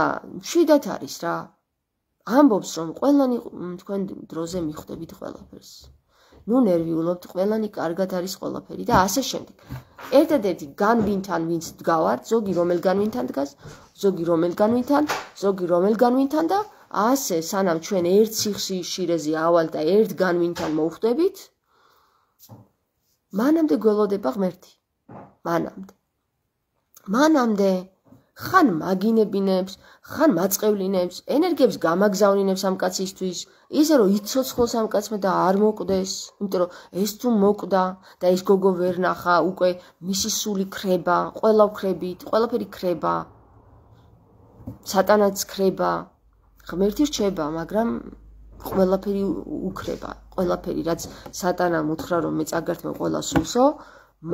შვიდათ არის რა ამბობს რომ ყველანი თქვენ დროზე მიხვდებით ყველაფერს ნუ ნერვიულობთ, ყველანი კარგად არის ყველაფერი და ასე შემდეგ. ერთადერთი განვითან ვინც დგავართ, ზოგი რომელგან ვინთან დგას, ზოგი რომელგან ვინთან, ზოგი რომელგან ვინთან და ასე სანამ ჩვენ ერთ სიხშირე შირეზე ავალ და ერთგან ვინთან მოხვდებით, მანამდე გველოდება ღმერთი. მანამდე. მანამდე ხან მაგინებინებს, ხან მაწყევლინებს, ენერგიებს გამაგზავნინებს ამ კაცისთვის, ისე რომ იცოცხლოს ამ კაცმა და არ მოკვდეს, იმიტომ რომ ეს თუ მოკდა და ეს გოგო ვერ ნახა, უკვე მისი სული ხრება, ყველა ხრებით, ყველაფერი ხრება. სატანაც ხრება, ღმერთი რჩება, მაგრამ ყველაფერი უხრება, ყველაფერი რაც სატანამ უთხრა რომ მე წაგართმე ყველა სულსო,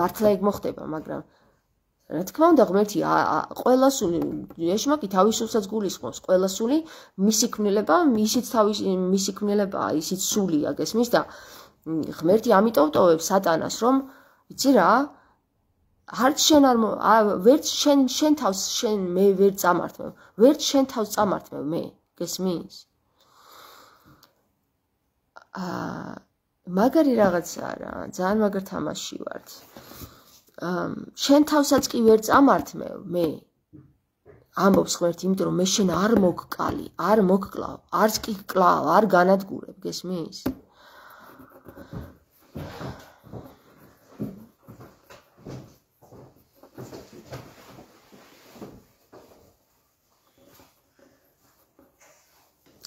მართლა ეგ მოხდება, მაგრამ რა თქმა უნდა ღმერთი ყოველასული ეშმაკი თავისუფსაც გულისხმობს ყოველასული მისი ქმნილება მისიც თავის მისი ქმნილება ისიც სულია გესმის და ღმერთი ამიტომ ტოვებს სატანას რომ იცი რა არც შენ არ ვერც შენ შენ თავს შენ მე ვერ წამართმევ ვერც შენ თავს წამართმევ მე გესმის აა მაგარი რაღაცაა რა ძალიან მაგარ თამაში ვარ შენ თავსაც კი ვერ წამართ მე მე ამბობს ხმერთ იმიტომ რომ მე შენ არ მოგკალი არ მოგკლავ არც კი კლავ არ განადგურებ გესმის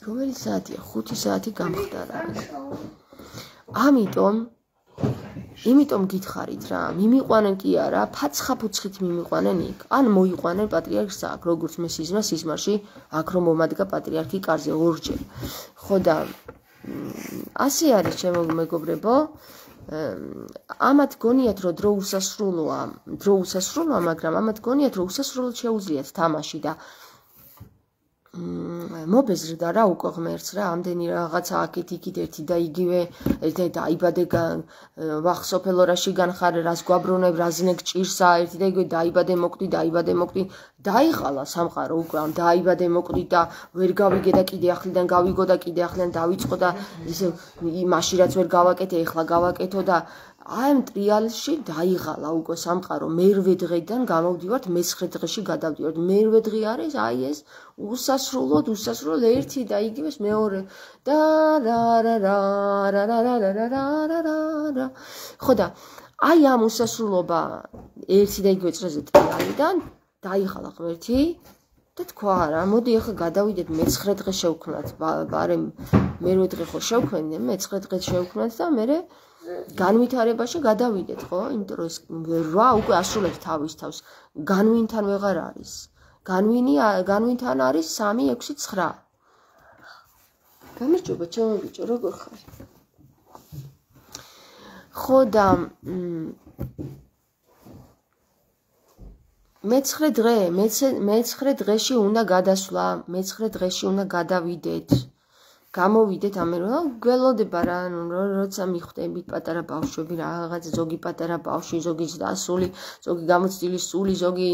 რომელი საათია 5 საათი გამხდარა ამიტომ იმიტომ გითხარით რა, მიმიყვანენ კი არა, ფაცხაფუცხით მიმიყვანენ იქ. ან მოიყვანენ პატრიარქს აქ, როგორც მე სიზმას სიზმარში აქ რომ მომადგა პატრიარქი კარზე ორჯერ. ხო და ასე არის ჩემო მეგობრებო, ამათ გონიათ რომ დრო უსასრულოა, დრო უსასრულოა, მაგრამ ამათ გონიათ რომ უსასრულოდ შეუძლიათ თამაში და მობეზრდა რა უკვე ღმერთს რა ამდენი რაღაცა აქეთ იქით ერთი და იგივე ერთი დაიბადე ვახსოფელორაში განხარე რას გვაბრუნებ რაზნეგ ჭირსა ერთი და იგივე დაიბადე მოკვდი დაიბადე მოკვდი დაიღალა სამყარო უკვე ამ დაიბადე მოკვდი და ვერ გავიგე და კიდე ახლიდან გავიგო და კიდე ახლიდან დავიწყო და ისე მაშინ რაც ვერ გავაკეთე ეხლა გავაკეთო და აი ამ ტრიალში დაიღალა უკვე სამყარო მერვე დღიდან გამოვდივართ მეცხრე დღეში გადავდივართ მერვე დღე არის აი ეს უსასრულოდ უსასრულოდ ერთი და იგივე მეორე და რა რა რა რა რა რა რა რა რა რა რა რა ხოდა აი ამ უსასრულობა ერთი და იგივე წრეზე ტრიალიდან დაიღალა ღმერთი და თქვა რა მოდი ახლა გადავიდეთ მეცხრე დღე შევქმნათ ბარემ მერვე დღე ხო შევქმნე მეცხრე დღე შევქმნათ და მე მერე განვითარებაში გადავიდეთ, ხო? იმიტომ რომ რვა უკვე ასრულებს თავის თავს, განვინთან ვეღარ არის. განვინი განვინთან არის 3 6 9. გამარჯობა, ჩემო ბიჭო, როგორ ხარ? ხო და მეცხრე დღე, მეცხრე დღეში უნდა გადასვლა, მეცხრე დღეში უნდა გადავიდეთ. გამოვიდეთ ამერულა გველოდება რა ანუ როცა მიხვდებით პატარა ბავშვები რაღაც ზოგი პატარა ბავშვი ზოგი ძასული ზოგი გამოცდილი სული ზოგი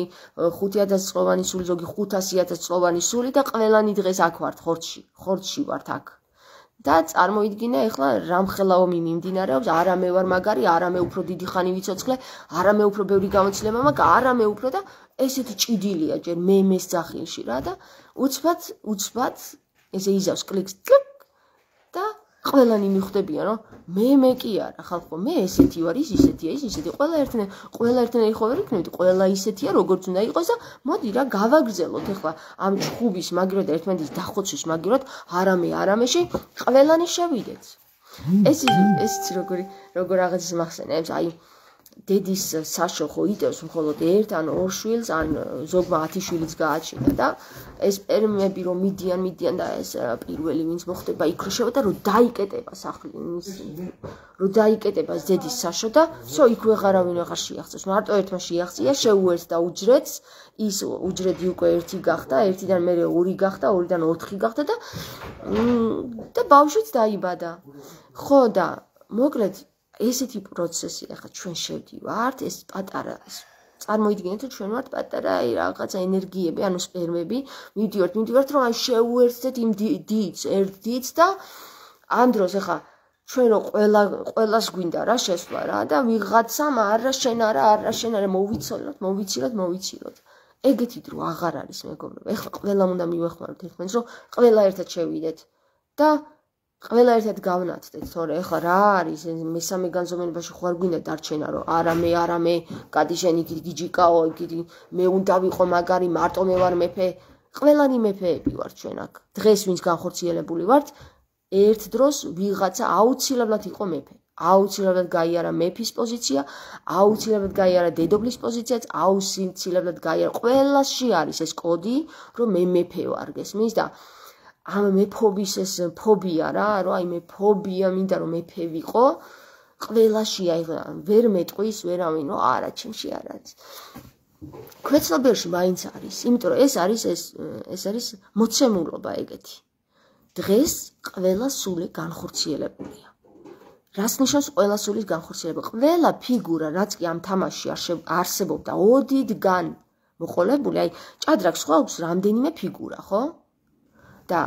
5000 წლოვანი სული ზოგი 500 წლოვანი სული და ყველანი დღეს აქ ვართ ხორცში ხორცში ვართ აქ და წარმოიდგინე ახლა რამხელაომი მიმდინარეობს არამე ვარ მაგარი არამე უფრო დიდი ხანი ვიცოცხლე არამე უფრო ბევრი გამოცდილება მაქვს არამე უფრო და ესეთი ჭიდილია ჯერ მე მე სახილში რა და უცბად უცბად ესე იზავს კლიკს კლიკ და ყველანი მიხვდებია რომ მე მეკი არა ხალხო მე ესეთი ვარ ის ისეთია ის ისეთი ყველა ერთნაირ ყველა ერთნაირი ხო ვერ იქნება ყველა ისეთია როგორც უნდა იყოს და მოდი რა გავაგზელოთ ახლა ამ ჩხუბის მაგრად ერთმანეთის დახოცვის მაგრად არამე არამეში ყველანი შევიდეთ ეს ის ის როგორი როგორ რაღაცის მახსენებს აი დედის საშოხო იტევს მხოლოდ ერთ ან ორ შვილს ან ზოგმა 10 შვილს გააჩინა და ეს პერმები რომ მიდიან მიდიან და ეს პირველი ვინც მოხდება იქ რუშება და რომ დაიკეტება სახლი მის რომ დაიკეტება ზედის საშო და всё იქ ვეღარავინ აღარ შეახცეს მარტო ერთმა შეახცია შეუერთს და უჯრეთს ის უჯრედი უკვე ერთი გახდა ერთიდან მე ორი გახდა ორიდან ოთხი გახდა და და ბავშვიც დაიბადა ხო და მოკლედ ესეთი პროცესი ახლა ჩვენ შევდივართ ეს პატარა წარმოიდგინეთ რომ ჩვენ ვართ პატარა რაღაცა ენერგიები ანუ სპერმები მიდიოთ მიდიოთ რომ აი შეუერთდეთ იმ დიც ერთ დიც და ამ დროს ახლა ჩვენ რო ყველა ყველას გვინდა რა შესვლა რა და ვიღაცამ არა შენ არა არა შენ არა მოვიცილოთ მოვიცილოთ მოვიცილოთ ეგეთი დრო აღარ არის მეგობრებო ეხლა ყველამ უნდა მივეხმაროთ ერთმანეთს რომ ყველა ერთად შევიდეთ და ყველა ერთად გავნათდეთ, თორე ახლა რა არის მესამე განზომილებაში ხوار გვინდა დარჩენა, რომ არამე არამე კადიშენი გიჯიკაო, იგი მე უნდა ვიყო მაგარი მარტო მე ვარ მეფე. ყველანი მეფეები ვარ ჩვენ აქ. დღეს ვინც განხორციელებული ვართ, ერთ დროს ვიღაცა აუცილებლად იყო მეფე. აუცილებლად გაიარა მეფის პოზიცია, აუცილებლად გაიარა დედობლის პოზიციაც, აუცილებლად გაიარა ყველაში არის ეს კოდი, რომ მე მეფე ვარ, გესმის და ამ მეფობის ეს ფობია რა, რომ აი მე ფობია მინდა რომ მეფე ვიყო. ყველაში აი ვერ მეტყვის, ვერავინო, არა ჩემში არაც. ქვეცნობერში მაინც არის, იმიტომ რომ ეს არის ეს ეს არის მოცემულობა ეგეთი. დღეს ყველა სული განხორციელებულია. რას ნიშნავს ყველა სულის განხორციელება? ყველა ფიგურა, რაც კი ამ თამაშში არსებობდა, ოდიდგან მოყოლებული, აი ჭადრაკს ხო აქვს რამდენიმე ფიგურა, ხო? და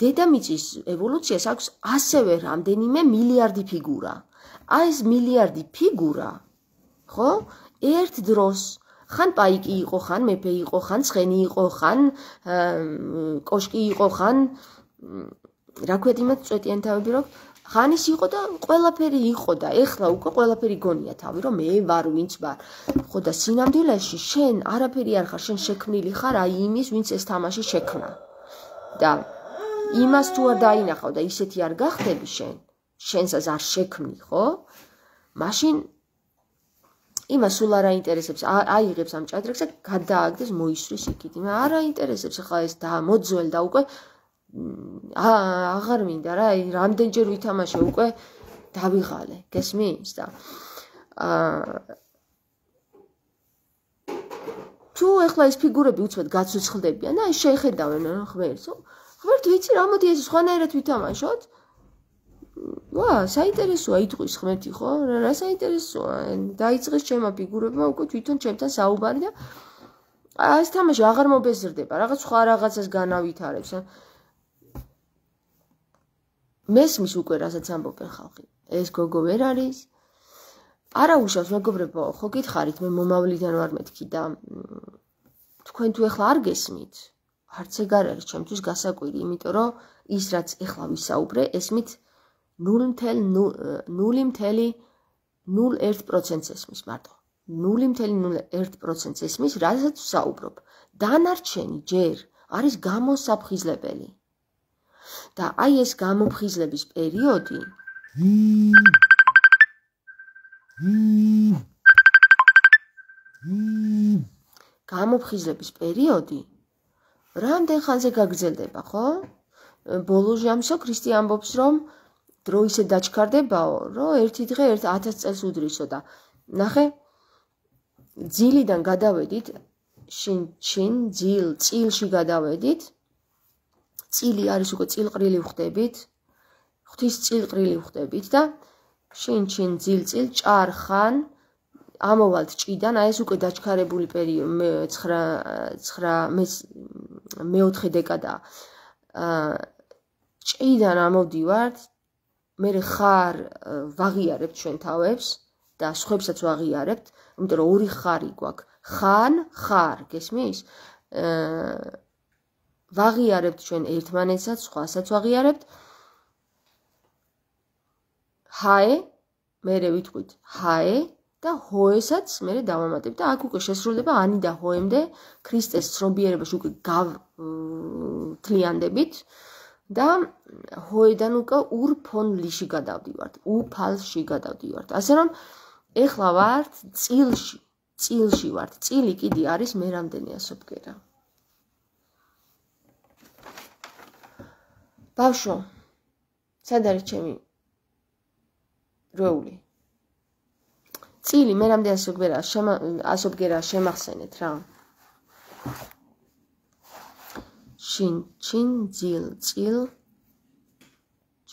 დედამიწის ევოლუციას აქვს ასევე რამდენიმე მილიარდი ფიგურა. აი ეს მილიარდი ფიგურა, ხო? ერთ დროს ხან პაიკი იყო, ხან მეფე იყო, ხან ცხენი იყო, ხან კოშკი იყო, ხან რა ქვია თიმათ წვეტიან თავები რო ხან ის იყო და ყველაფერი იყო და ეხლა უკვე ყველაფერი გონია თავი რომ მე ვარ ვინც ვარ. ხო და სინამდვილეში შენ არაფერი არ ხარ, შენ შექმნილი ხარ აი იმის, ვინც ეს თამაში შექმნა. და იმას თუ არ დაინახავ და ისეთი არ გახდები შენ, შენსაც არ შექმნი, ხო? მაშინ იმას სულ არ აინტერესებს, აიღებს ამ ჭადრაკს და გადააგდეს მოისვრის იქით. იმ არ აინტერესებს ხა ეს და მოძველ და უკვე აღარ მინდა რა, აი რამდენჯერ ვითამაშე უკვე დავიღალე. გესმის და აა თუ ახლა ეს ფიგურები უცბად გაცოცხლდებიან, აი შეხედავენ რა ღმერთო. ღმერთ ვიცი რა მოდი ეს სხვანაირად ვითამაშოთ? ვა, საინტერესოა იტყვის ღმერთი ხო? რა რა საინტერესოა? დაიწყეს ჩემო ფიგურებმა უკვე თვითონ ჩემთან საუბარი და ეს თამაში აღარ მომეზრდება, რაღაც სხვა რაღაცას განავითარებს. მესმის უკვე რასაც ამბობენ ხალხი. ეს გოგო ვერ არის. არა უშავს მეგობრებო, ხო გითხარით, მე მომავლიდან ვარ მეთქი და თქვენ თუ ეხლა არ გესმით, არც ეგარ არის ჩემთვის გასაკვირი, იმიტომ რომ ის რაც ეხლა ვისაუბრე, ესმით 0.0.01% ესმის მარტო. 0.01% ესმის, რასაც ვსაუბრობ. დანარჩენი ჯერ არის გამოსაფხიზლებელი. და აი ეს გამოფხიზლების პერიოდი გამოფხიზების პერიოდი რამდენ ხანზე გაგრძელდება, ხო? ბოლო ჟამსო ქრისტე ამბობს, რომ დრო ისე დაჩქარდებაო, რომ ერთი დღე 1000 წელს უდრისო და ნახე ძილიდან გადავედით შინ შინ ძილ წილში გადავედით წილი არის უკვე წილყრილი ხვდებით ღვთის წილყრილი ხვდებით და შინ შინ ძილწილ ჭარხან ამოვალთ ჭიდან აი ეს უკვე დაჩქარებული პერიო 9 9 მე 4 დეკადა ჭიდან ამოდივართ მე ხარ ვაღიარებ ჩვენ თავებს და სხვებსაც ვაღიარებთ იმიტომ რომ ორი ხარი გვაქვს ხან ხარ გესმის აა ვაღიარებთ ჩვენ ერთმანეთსაც სხვასაც ვაღიარებთ აა ჰაე, მერე ვითქვით ჰაე და ჰოესაც მერე დავამატებ და აქ უკვე შესრულდება ანი და ჰოემდე ქრისტეს ცნობიერებაში უკვე გავთლიანდებით და ჰოედან უკვე ურფონ ლიში გადავდივართ, უფალში გადავდივართ. ასე რომ ეხლა ვართ წილში, წილში ვართ. წილი კიდე არის მე რამდენი ასოფგერა. ბავშვო, სად არის ჩემი როეული წილი მე რამდენი ასობგერა ასობგერა შემახსენეთ რა შინ ჩინ ძილ წილ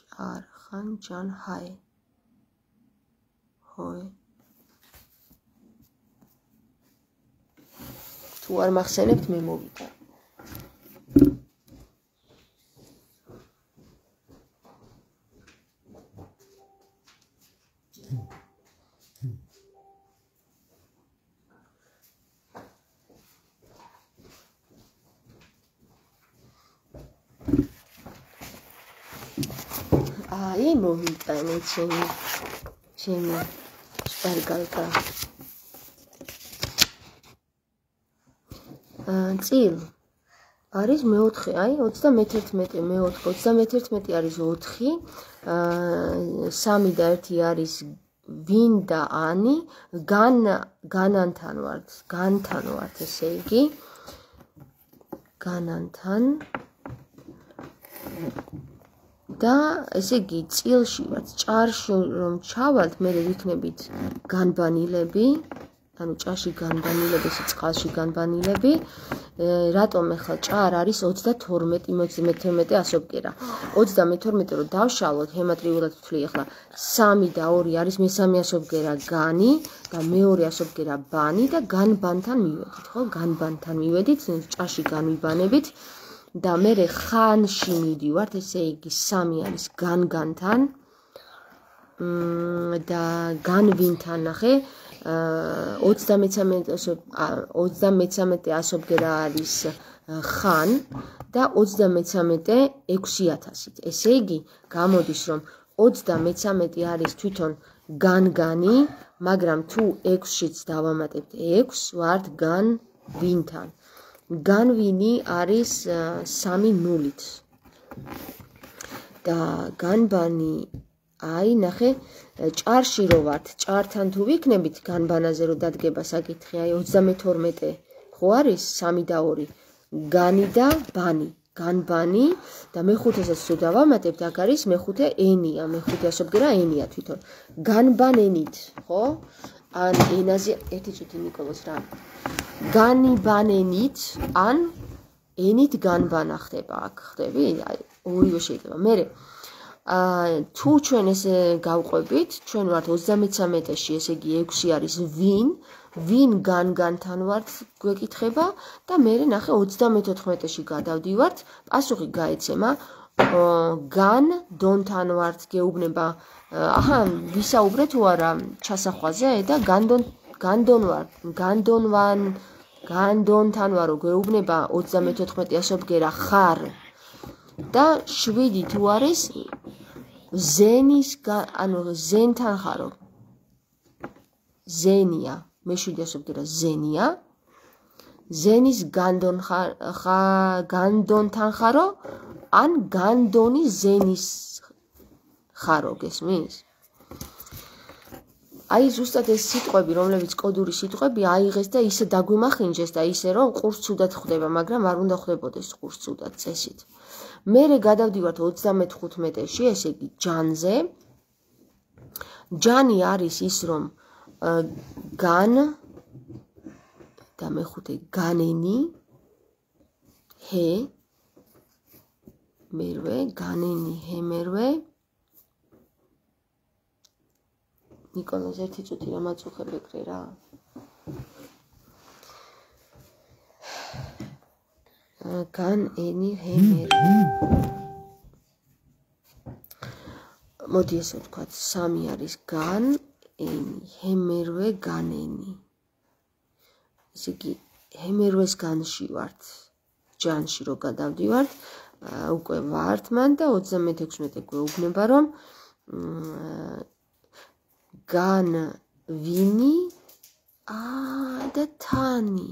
ჭარხან ჯან ჰაი ჰოი თუ არ მახსენებთ მე მოვიდა ჩემი ჩემი ჩემი სპარგალკა აა წილ არის მეოთხე, აი 31 მეოთხე, 31 არის 4. აა 3 და 1 არის ვინ და ანი, გან განანთან ვართ, განთან ვართ, ესე იგი განანთან და ესე იგი წილში მათ ჭარში რომ ჩავალთ მე ვიქნებით განბანილები ანუ ჭაში განბანილები სიცხალში განბანილები რატომ ახლა ჭარ არის 32 12 ასობკერა 32 რო დავშალოთ ჰემატრიულად ვთვლი ახლა 3 და 2 არის მესამე ასობკერა განი და მეორე ასობკერა ბანი და განბანთან მივედით ხო განბანთან მივედით ჭაში განვიბანებით და მე ხანში მიდივართ, ესე იგი, სამი არის განგანთან. მმ და განვინთან ახე 33-ე 33-ე ასობგერა არის ხან და 33-ე 6000-ით. ესე იგი, გამოდის რომ 33-ე არის თვითონ განგანი, მაგრამ თუ 6-შიც დავამატებთ 6, ვარდ განვინთან. განვინი არის 3-0-ით. და განბანი აი ნახე ჭარში რო ვართ, ჭართან თუ ვიქნებით განბანაზე რო დადგება საკითხი, აი 32-მე ხო არის 3 და 2. განი და ბანი განბანი და მეხუთესაც თუ დავამატებთ, აქ არის მეხუთე ენია, მეხუთე ასობგერა ენია თვითონ. განბანენით, ხო? ან ენაზე ერთი წუთი نيكოლოს რა განიბანენით ან ენით განბანა ხდება აქ ხდები აი ორივე შეიძლება მე აა თუ ჩვენ ესე გავყვებით ჩვენ ვართ 33-ში ესე იგი 6 არის ვინ ვინ განგანთან ვართ გვეკითხება და მე ნახე 34-ში გადავდივართ პასუხი გაეცემა გან დონთან ვართ გეუბნება აა აჰა ვისაუბრეთ უარა ჩასახვაზე და განდონ განდონ ვარ განდონ ვან განდონთან ვარო გეუბნება 34-ასო ბგერა ხარ და 7 თუ არის ზენის ანუ ზენთან ხარო ზენია მე 7-ასო ბგერა ზენია ზენის განდონ ხარ განდონთან ხარო ან განდონი ზენის ხარობ ესმის? აი ზუსტად ეს სიტყვები, რომლებიც კოდური სიტყვები, აიღეს და ისე დაგვიმახინჯეს და ისე რომ ყურს ცუდად ხდება, მაგრამ არ უნდა ხდებოდეს ყურს ცუდად წესით. მე რე გადავდივართ 35-15-ში, ესე იგი ჯანზე. ჯანი არის ის რომ გან და მეხუთე განენი ჰე მერვე განენი ჰემერვე ნიკოლოზ ერთი წუთი რა მაწუხებელი კრი რა კან ენი ჰემერ მოდი ესე ვთქვათ სამი არის კან ენი ჰემერვე განენი ესე იგი ჰემერვეს განში ვართ ჯანში რო გადავდივართ უკვე ვართ მან და 36-ე გვეუბნება რომ გან ვინი ა და თანი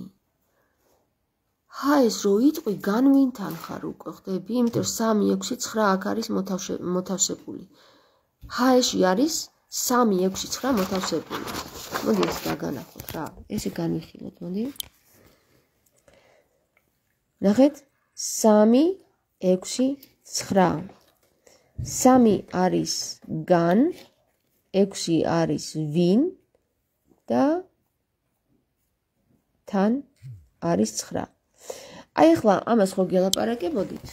ჰა ეს რო იტყვი გან ვინ თან ხარ უკვე ხდები იმიტომ 3 6 9 აქ არის მოთავშე მოთავშებული ჰა ეში არის 3 6 9 მოთავშებული მოდი ეს დაგანახოთ რა ესე განვიხილოთ მოდი ნახეთ 3 6 9 3 არის გან 6 არის ვინ და თან არის 9. აი ახლა ამას ხო გელაპარაკებოდით?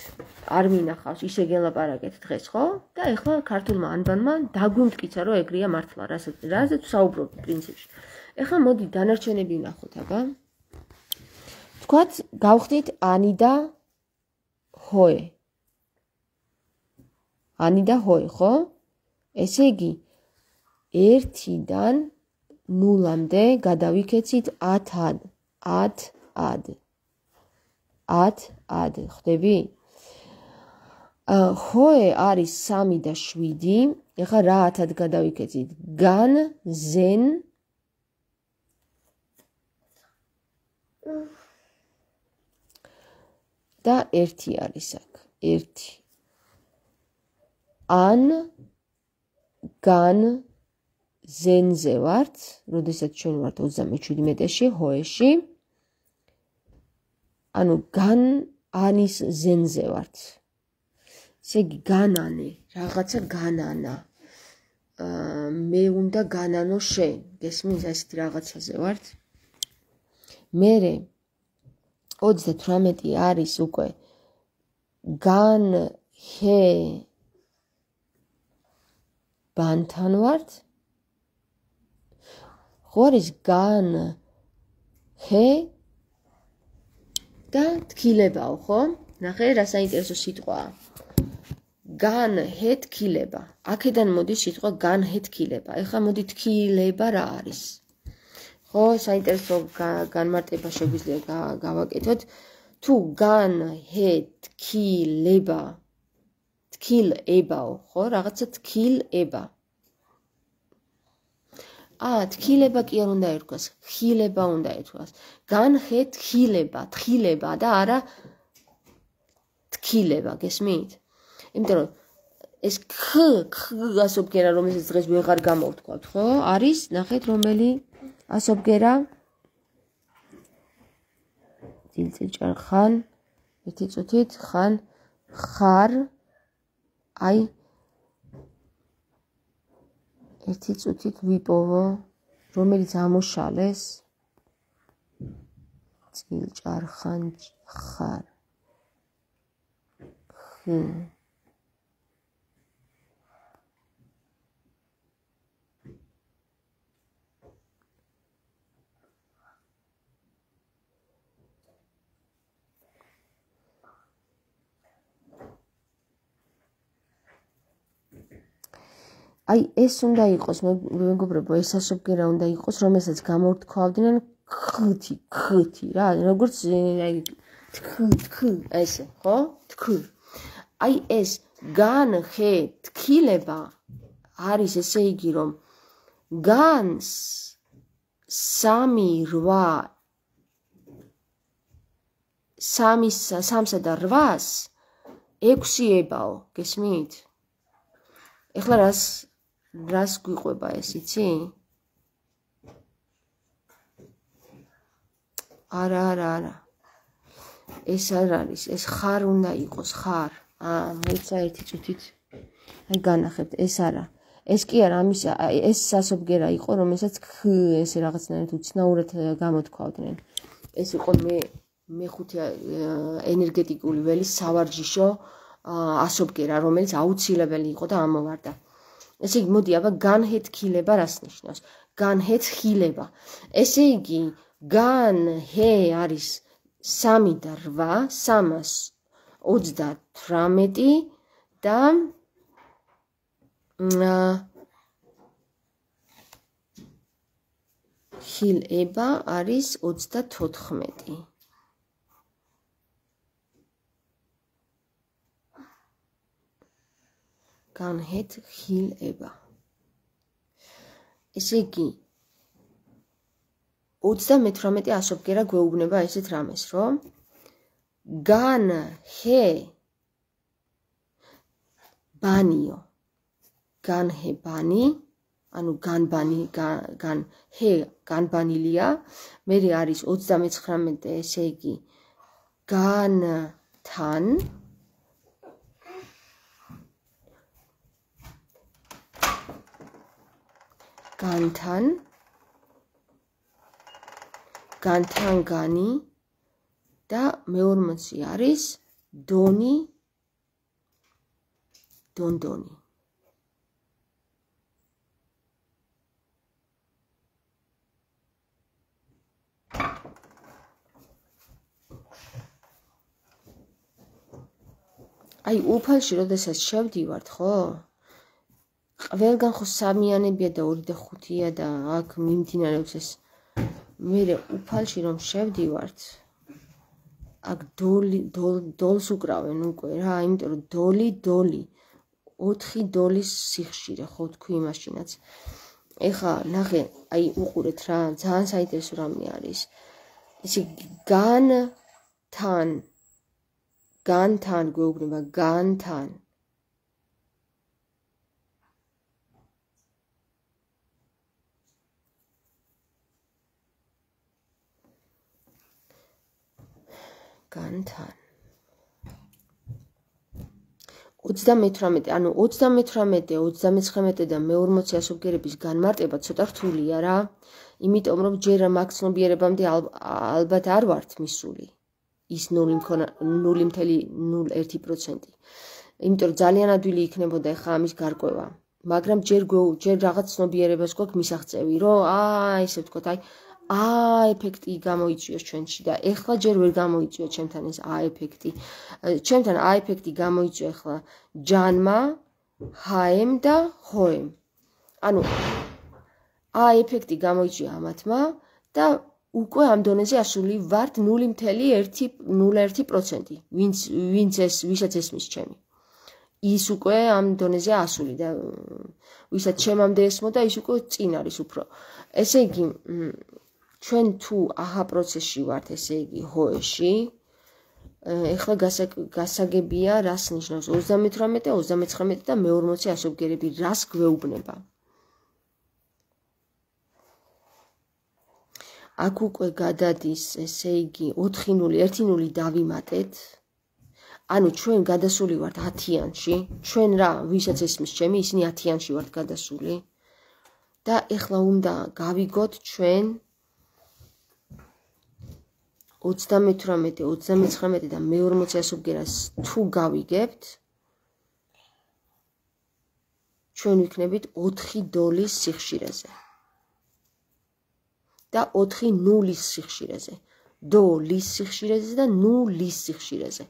არ მინახავს, ისე გელაპარაკეთ დღეს, ხო? და ახლა ქართულმა ანბანმა დაგუმტკიცა, რომ ეგრეა მართლა, რა ზეც საუბრობ პრინციპში. ახლა მოდი დანარჩენები ნახოთ, აბა. თქვათ, გავხდით ანი და ჰოე. ანი და ჰოე, ხო? ესე იგი, 1-დან 0-მდე გადავიქეცით 10-ად. 10-ად. 10-ად, ხდები? ა ხოე არის 3 და 7. ეხლა რა 10-ად გადავიქეცით? გან ზენ და 1 არის აქ. 1. ან გან ზენზე ვართ, როდესაც ჩვენ ვართ 37-ში, ჰოეში. ანუ გან ანის ზენზე ვართ. ესე იგი განანე, რაღაცა განანა. აა მე უნდა განანო შენ. გესმის ასეთ რაღაცაზე ვართ. მე 38 არის უკვე განჰე ბანთან ვართ. ხوارის გან ჰე და თქილებაო ხო? ნახე რა საინტერესო სიტყვაა. გან ჰე თქილება. აქედან მოდის სიტყვა გან ჰე თქილება. ეხლა მოდი თქილება რა არის? ხო, საინტერესო განმარტება შეგვიძლია გავაკეთოთ. თუ გან ჰე თქილება თქილებაო ხო? რაღაცა თქილება. ა თხილება კი არ უნდა ერქვას ხილება უნდა ერქვას განხე თხილება თხილება და არა თხილება გესმით იმიტომ რომ ეს ხ ხ გასობგერა რომელიც დღეს ვეღარ გამოვთქვათ ხო არის ნახეთ რომელი ასობგერა ძილწილჭარხან ერთი წუთით ხან ხარ აი ერთი წუთით ვიპოვო, რომელიც ამოშალეს. წილჭარხანჭ ხარ. ხმ აი ეს უნდა იყოს მეგობრებო ეს ასოფგერა უნდა იყოს რომელსაც გამორთქავდნენ ხთი ხთი რა როგორც აი თქუ თქუ ესე ხო თქუ აი ეს გან ხე თქილება არის ესე იგი რომ განს 3 8-ს 3-სა და 8-ს 6 ებაო გესმით ეხლა რას რას გვიყვება ეს, იცი? არა, არა, არა. ეს არ არის, ეს ხარ უნდა იყოს, ხარ. აა, მეცა ერთი წუთით აი განახებთ, ეს არა. ეს კი არ ამის ეს სასობგერა იყო, რომელსაც ხ ესე რაღაცნაირად უცნაურად გამოთქვავდნენ. ეს იყო მე მე ხუთი ენერგეტიკული ველის სავარჯიშო ასობგერა, რომელიც აუცილებელი იყო და ამოვარდა. ესე იგი მოდი აბა განჰეთქილება რას ნიშნავს? განჰეთქილება. ესე იგი განჰე არის 3 და 8 38 და ხილება არის 34. განhetხილება. ესე იგი 38 ასობგერა გვეუბნება ესეთ რამეს, რომ gan he banio gan he bani ანუ gan bani gan he gan banilia მე არის 39 ესე იგი gan tan განთან განთან განი და მე-40 არის დონი დონდონი აი, უფალში, როდესაც შევდივართ, ხო? ყველგან ხო სამიანებია და ორი და ხუთია და აქ მიმდინარეობს ეს მე უფალში რომ შევდივართ აქ დოლი დოლს უკრავენ უკვე რა იმიტომ რომ დოლი დოლი 4 დოლის სიხშირე ხო თქვი მაშინაც ეხა ნახე აი უყურეთ რა ძალიან საინტერესო რამე არის ისი გან თან გან თან გვეუბნება გან თან განთან 38 ანუ 38 39 და მე 40 ასობგერების განმარტება ცოტა რთულია რა იმიტომ რომ ჯერ რა მაქსნობიერებამდე ალბათ არ ვართ მისული ის 0.01% იმიტომ რომ ძალიან ადვილი იქნებოდა ხა ამის გარკვევა მაგრამ ჯერ გვე ჯერ რაღაც ცნობიერებას გვაქვს მისაღწევი რომ აა ისე ვთქვათ აი ა ეფექტი გამოიწვიოს ჩვენში და ეხლა ჯერ ვერ გამოიწვია ჩემთან ეს ა ეფექტი. ჩემთან ა ეფექტი გამოიწვია ეხლა ჯანმა, ჰაემ და ჰოემ. ანუ ა ეფექტი გამოიწვია ამათმა და უკვე ამ დონეზე ასული ვართ 0.1 ვინც ვინც ეს ვისაც ესმის ჩემი ის უკვე ამ დონეზე ასული და ვისაც ჩემამდე ესმოდა ის უკვე წინ არის უფრო ესე იგი ჩვენ თუ აჰა პროცესში ვართ, ესე იგი ჰოეში, ეხლა გასაგებია, რას ნიშნავს 38, 39 და მე-40 ასობგერები, რას გვეუბნება. აქ უკვე გადადის, ესე იგი 4 ნული, 1 ნული დავიმატეთ. ანუ ჩვენ გადასული ვართ 10-იანში, ჩვენ რა, ვისაც ესმის ჩემი, ისინი 10-იანში ვართ გადასული. და ეხლა უნდა გავიგოთ ჩვენ 28, 29 და მე 40 ასო გერას თუ გავიგებთ ჩვენ ვიქნებით 4 დოლის სიხშირეზე და 4 ნულის სიხშირეზე დოლის სიხშირეზე და ნულის სიხშირეზე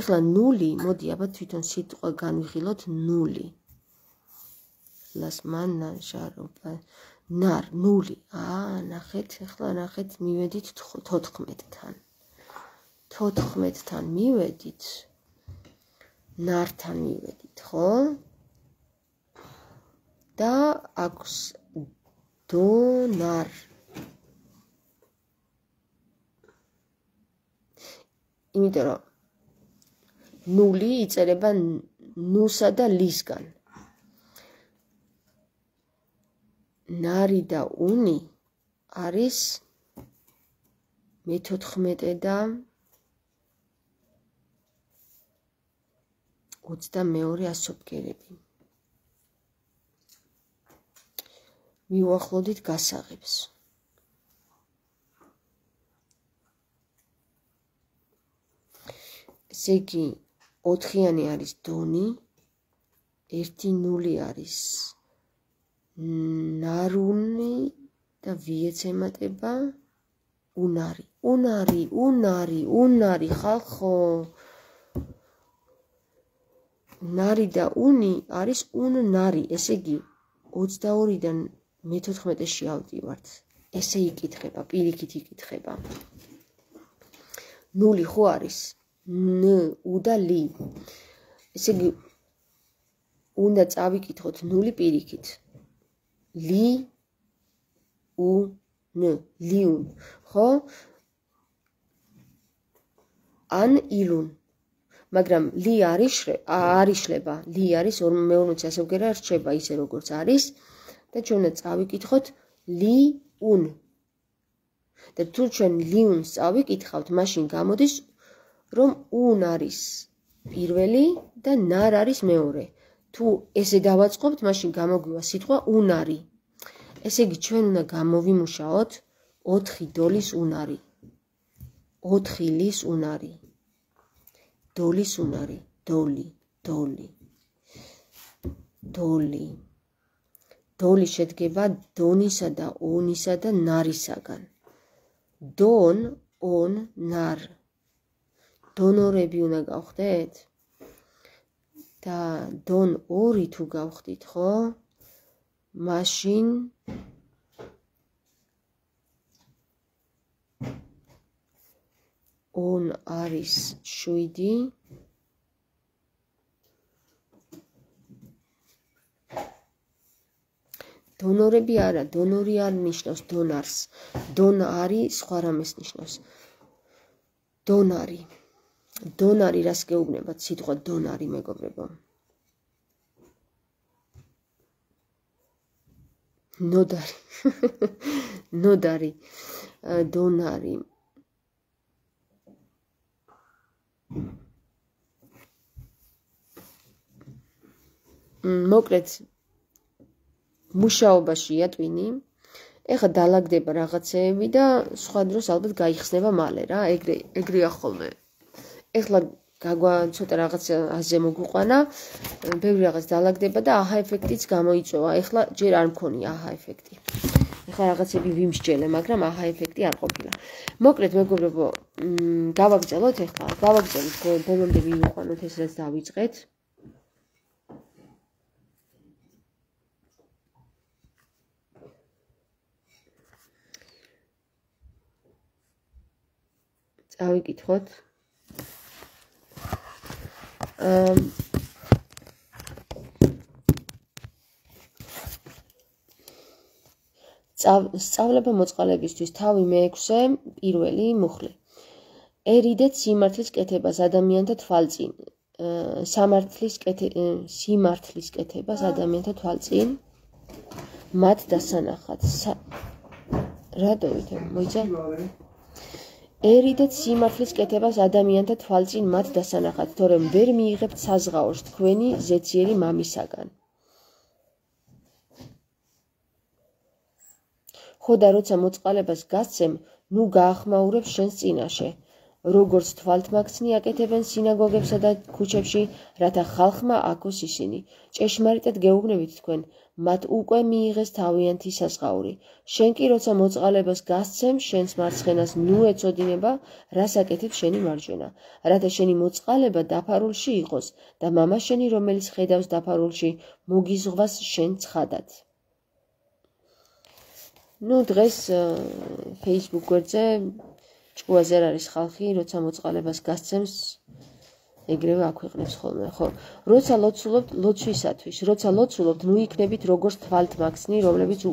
ეხლა 0 მოდი აბა თვითონ სიტყვა განვიხილოთ 0 ლასმანა შარო ნარ 0 აა ნახეთ ახლა ნახეთ მივედით 14-თან 14-თან მივედით ნართან მივედით ხო და აქვს დო ნარ იმიტომ რომ 0 იწერება ნუსა და ლისგან 0 ნარი და უნი არის მე-14 და 22 ასოფგერები. მიუახლოვდით გასაღებს. ზეგი 4-იანი არის დონი. 1-0 არის ნარუნი და ვიეცემატება უნარი უნარი უნარი უნარი ხალხო ნარი და უნი არის უნნარი ესე იგი 22-დან მე-14-ე შეავდივართ ესე იკითხება პირიქით იკითხება ნული ხო არის ნ უ და ლი ესე იგი უნდა წავიკითხოთ ნული პირიქით ლი უ ნ ლიუნ ხო ან ილუნ მაგრამ ლი არის არიშლება ლი არის 40 ასოგერა რჩება ისე როგორც არის და ჩვენ წავიკითხოთ ლი უნ და თუ ჩვენ ლიუნ წავიკითხავთ მაშინ გამოდის რომ უნ არის პირველი და ნარ არის მეორე. თუ ესე დავაწყობთ, მაშინ გამოგვივა სიტყვა უნარი. ესე იგი, ჩვენ უნდა გამოვიმუშაოთ 4 დოლის უნარი. 4 ლის უნარი. დოლის უნარი, დოლი, დოლი. დოლი. დოლი შედგება დონისა და ონისა და ნარისაგან. დონ, ონ, ნარ. დონორები უნდა გავხდეთ? და დონ 2 თუ გავხდით, ხო? მაშინ on არის 7 დონორები არა, დონორი არ ნიშნავს დონარს. დონარი სხვა რამეს ნიშნავს. დონარი დონარი რას გეუბნებათ სიტყვა დონარი მეგობრებო ნოდარი ნოდარი დონარი მოკლედ მუშაობაშია ტვინი ეხა დაალაგდება რაღაცეები და სხვა დროს ალბათ გაიხსნება მალე რა ეგრე ეგრეა ხოლმე ეხლა გაგვა ცოტა რაღაც აზე მოგვიყვანა. ბევრი რაღაც დაალაგდება და აჰა ეფექტიც გამოიწვევა. ეხლა ჯერ არ მქონია აჰა ეფექტი. ეხლა რაღაცები ვიმსჯელე, მაგრამ აჰა ეფექტი არ ყოფილა. მოკლედ მეგობრებო, გავაგრძელოთ ეხლა. გავაგრძელოთ ბოლომდე მივიყვანოთ ეს რაც დავიწყეთ. წავიკითხოთ. სწავლება მოწყალებისთვის თავი მეექვსე პირველი მუხლი ერიდეთ სიმართლის კეთებას ადამიანთა თვალწინ სამართლის კეთე სიმართლის კეთებას ადამიანთა თვალწინ მათ დასანახად რატო ვითომ მოიცა ერიდეთ სიმართლის კეთებას ადამიანთა თვალწინ მათ დასანახად, თორემ ვერ მიიღებთ საზღაოს თქვენი ზეციერი მამისაგან. ხოდა როცა მოწყალებას გასცემ, ნუ გაახმაურებ შენს წინაშე. როგორც თვალთმაქსნი აკეთებენ სინაგოგებსა და ქუჩებში, რათა ხალხმა აკოს ისინი. ჭეშმარიტად გეუბნებით თქვენ, მათ უკვე მიიღეს თავიანთი საზღაური. შენ კი როცა მოწყალებას გასცემ, შენს მარცხენას ნუ ეწოდინება, რას აკეთებ შენი მარჯვენა? რათა შენი მოწყალება დაფარულში იყოს და мама შენი რომელიც ხედავს დაფარულში, მოგიზღვას შენ ცხადად. ნუ დღეს Facebook-ზე ჭკუაზე არის ხალხი, როცა მოწყალებას გასცემს ეგრევე აქვეყნებს ხოლმე, ხო? როცა ლოცულობთ ლოცვისათვის, როცა ლოცულობთ, ნუ იქნებით როგორც თვალთმაქსნი, რომლებიც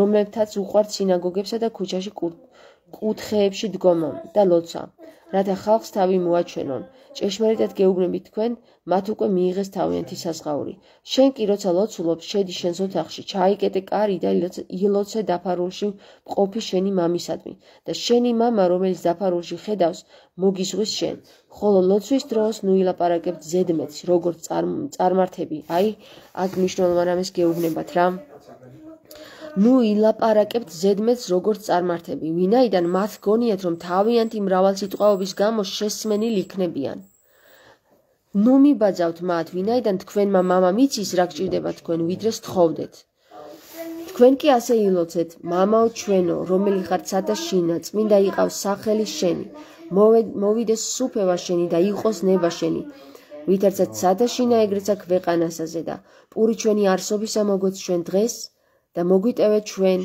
რომლებთაც უყვართ სინაგოგებსა და ქუჩაში კურთხევა კუთხეებში დგომონ და ლოცვა, რათა ხალხს თავი მოაჩვენონ. ჭეშმარიტად გეუბნებით თქვენ, მათ უკვე მიიღეს თავიანთი საზღაური. შენ კი როცა ლოცულობ, შედი შენს ოთახში, ჩაიკეტე კარი და ილოცე დაფარულში მყოფი შენი მამისადმი და შენი мама, რომელიც დაფარულში ხედავს, მოგისღვის შენ. ხოლო ლოცვის დროს ნუ ილაპარაკებ ზედმეთს, როგორც წარმართები. აი, აგმნიშნულ მომენტს გეუბნებათ რა. ნუ ილაპარაკებთ ზედმეთს როგორც წარმართები, ვინაიდან მათ გონიათ რომ თავიანთი მრავალსიტყვაობის გამო შესმენილი იქნებიან. ნუ მიბაძავთ მათ, ვინაიდან თქვენმა мама მიცის რა გჭირდება თქვენ, ვიდრე სთხოვდეთ. თქვენ კი ასე ილოცეთ, мамаო ჩვენო, რომელი ხარ სადა შინა, წმინდა იყავს სახელი შენი. მოვიდეს სუფევა შენი და იყოს ნება შენი. ვითარცაც სადა შინა ეგრეცა ქვეყანასაზე და პური ჩვენი არსობისა მოგოც ჩვენ დღეს და მოგვიტევე ჩვენ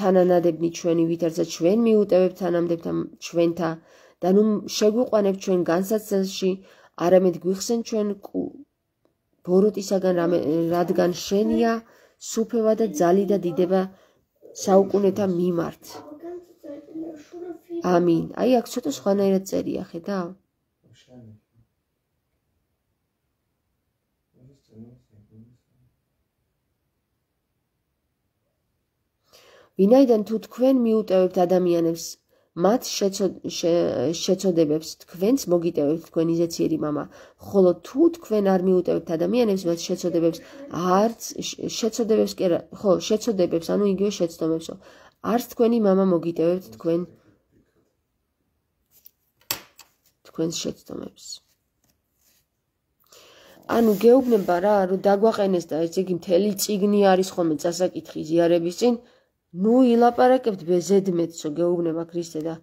თანანადებნი ჩვენი ვითარცა ჩვენ მიუტევებთ თანამდებთა ჩვენთა და ნუ შეგვიყვანებ ჩვენ განსაცდელში არამედ გვიხსენ ჩვენ ბოროტისაგან რადგან შენია სუფევა და ძალი და დიდება საუკუნეთა მიმართ ამინ აი აქ ცოტა სხვანაირად წერია ხედავ ვინაიდან თუ თქვენ მიუტევებთ ადამიანებს მათ შეცოდებებს თქვენს მოგიტევებთ თქვენი ზეციერი мама ხოლო თუ თქვენ არ მიუტევთ ადამიანებს მათ შეცოდებებს არც შეცოდებებს კი ხო შეცოდებებს ანუ იგივე შეცდომებსო არც თქვენი мама მოგიტევებთ თქვენ თქვენს შეცდომებს ანუ გეუბნება რა რომ დაგვაყენეს და ეს იგი მთელი ციგნი არის ხოლმე წასაკითხი ზიარების წინ ნუ ილაპარაკებთ ბეზედმეთსო გეუბნება ქრისტე და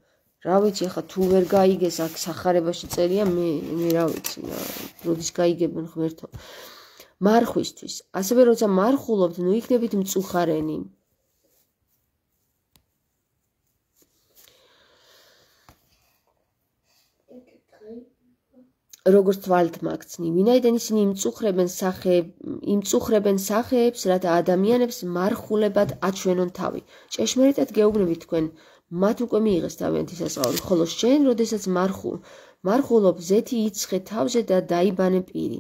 რა ვიცი ახლა თუ ვერ გაიგეს აქ сахарებაში წერია მე მე რა ვიცი როდის გაიგებენ ხმერთო მარხვისთვის ასე რომ როცა მარხულობთ ნუ იქნებით მწუხარენი როგორც თვალთ მაგცნი ვინაიდან ისინი იმწუხრებენ სახე იმწუხრებენ სახეებს რათა ადამიანებს მარხულებად აჩვენონ თავი ჭეშმარიტად გეუბნები თქვენ მათ უკვე მიიღეს თავიანთი სასწაული ხოლო შენ როდესაც მარხულ მარხულობ ზეთი იცხე თავზე და დაიბანე პირი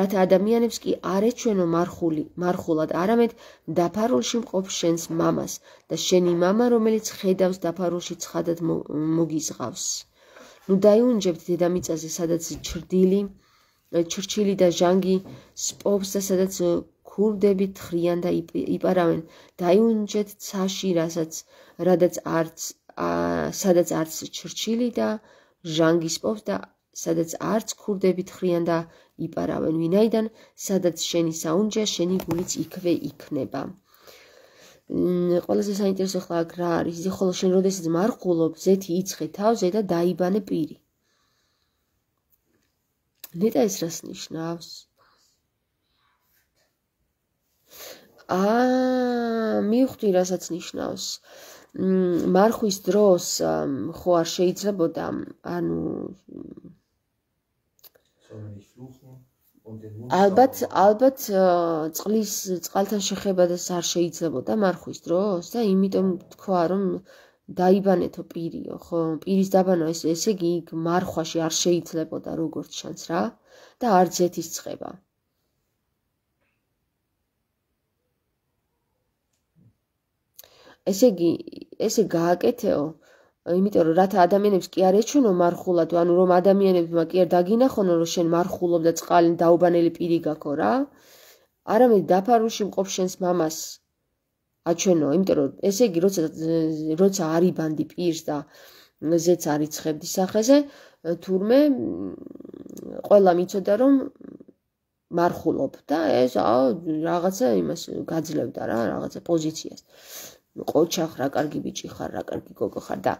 რათა ადამიანებს კი არეჩვენო მარხული მარხულად არამედ დაფარულში მყოფ შენს მამას და შენი мама რომელიც ხედავს დაფარულში ცხადად მოგიზღავს ნუ დაიუნჯებთ დედამიწაზე სადაც ჩრდილი ჩრჩილი და ჟანგი სპობს და სადაც ქურდები თხრიან და იპარავენ დაიუნჯეთ ცაში რასაც რადაც არც სადაც არც ჩრჩილი და ჟანგი სპობს და სადაც არც ქურდები თხრიან და იპარავენ ვინაიდან სადაც შენი საუნჯა შენი გულიც იქვე იქნება ყველაზე საინტერესო ხლა აქ რა არის ზე ხოლო შენ როდესაც მარხულობ ზეთი იცხე თავზე და დაიბანე პირი ნეტა ეს რას ნიშნავს აა მივხვდი რასაც ნიშნავს მარხვის დროს ხო არ შეიძლება და ანუ სამი შუხ ალბათ ალბათ წყლის წყალთან შეხებადას არ შეიძლება და მარხვის დროს და იმიტომ თქვა რომ დაიბანეთო პირიო ხო პირის დაბანა ეს ესე იგი მარხვაში არ შეიძლება და როგორც შანს რა და არც ეთის წება ესე იგი ესე გააკეთეო იმიტომ რომ რათა ადამიანებს კი არ ეჩვენო მარხულად, ანუ რომ ადამიანებმა კი არ დაგინახონო, რომ შენ მარხულობ და წყალენ დაუბანელი პირი გაქო რა. არამედ დაფარულში მყოფ შენს მამას აჩვენო, იმიტომ რომ ესე იგი როცა როცა არიბანდი პირს და ზეც არიცხებდი სახეზე, თურმე ყველა მიცოდა რომ მარხულობ და ეს რაღაცა იმას გაძლევდა რა, რაღაცა პოზიციას. ყოჩა ხარ, კარგი ბიჭი ხარ, რა კარგი გოგო ხარ და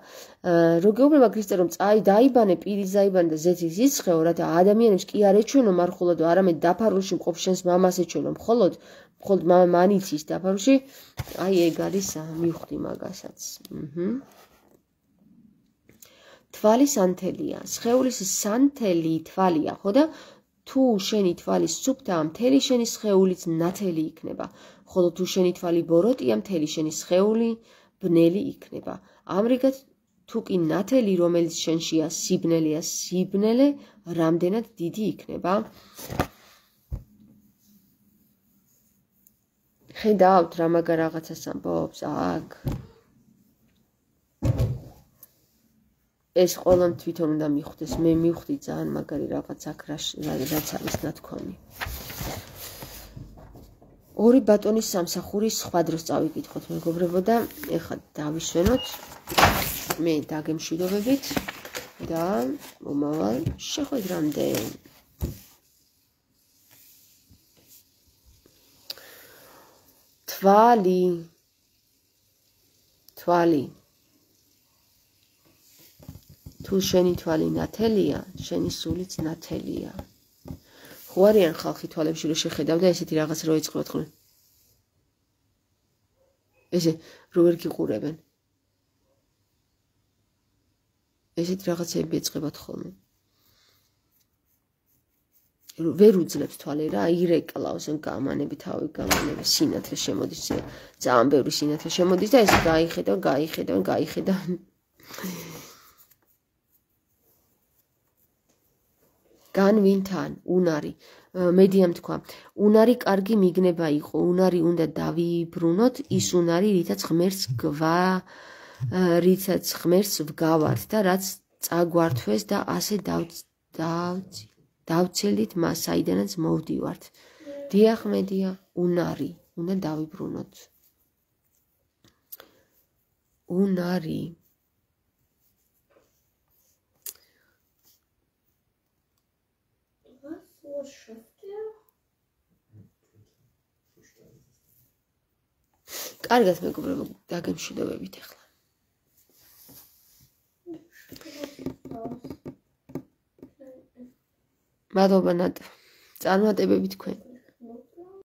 როგეუბნება ქრისტე რომ წაი დაიბანე, პირი დაიბანე და ზეთის ისხეო, რათა ადამიანებს კი არ ეჩვენო მარხულად, არამედ დაფარულში მყოფ შენს მამას ეჩვენო, მხოლოდ მხოლოდ მამა მანიც ის დაფარულში. აი ეგ არის მივხვდი მაგასაც. აჰა. თვალის ანთელია, სხეულის სანთელი თვალია, ხო და თუ შენი თვალი სუფთაა, მთელი შენი სხეული ნათელი იქნება. ხოლო თუ შენი თვალი ბოროტია, მთელი შენი სხეული ბნელი იქნება. ამრიგად თუ კი ნათელი, რომელიც შენშია, სიბნელია, სიბნელე რამდენად დიდი იქნება? ხედავთ რა მაგა რაღაცას ამბობს აქ? ეს ყველამ თვითონ უნდა მიხვდეს მე მივხვდი ძალიან მაგარი რაღაც აქ რაღაც არის ნათქვამი ორი ბატონის სამსახური სხვა დროს წავიკითხოთ მეგობრებო და ეხლა დავიშვენოთ მე დაგემშვიდობებით და მომავალ შეხვედრამდე თვალი თვალი თუ შენი თვალი ნათელია, შენი სულიც ნათელია. ხო არიან ხალხი თვალებში რომ შეხედავდა ესეთი რაღაც რო ეცხოთ ხოლმე. ესე რო ვერ გიყურებენ. ესეთ რაღაცები ეცხებათ ხოლმე. ვერ უძლებს თვალე რა, ირეკლავს ან გამანები თავი გამანები, სინათლე შემოდის, ძალიან ბევრი სინათლე შემოდის და ეს გაიხედა, გაიხედა, გაიხედა. გან ვინთან უნარი მედიამ თქვა უნარი კარგი მიგნება იყო უნარი უნდა დავიბრუნოთ ის უნარი რითაც ღმერთს გვა რითაც ღმერთს ვგავართ და რაც წაგვართვეს და ასე დავცელით მას საიდანაც მოვდივართ დიახმედია უნარი უნდა დავიბრუნოთ უნარი was schafft er? კარგად მეგობრებო, დაგემშვიდობებით ახლა. მადლობა ნატ. წარმატებები თქვენ.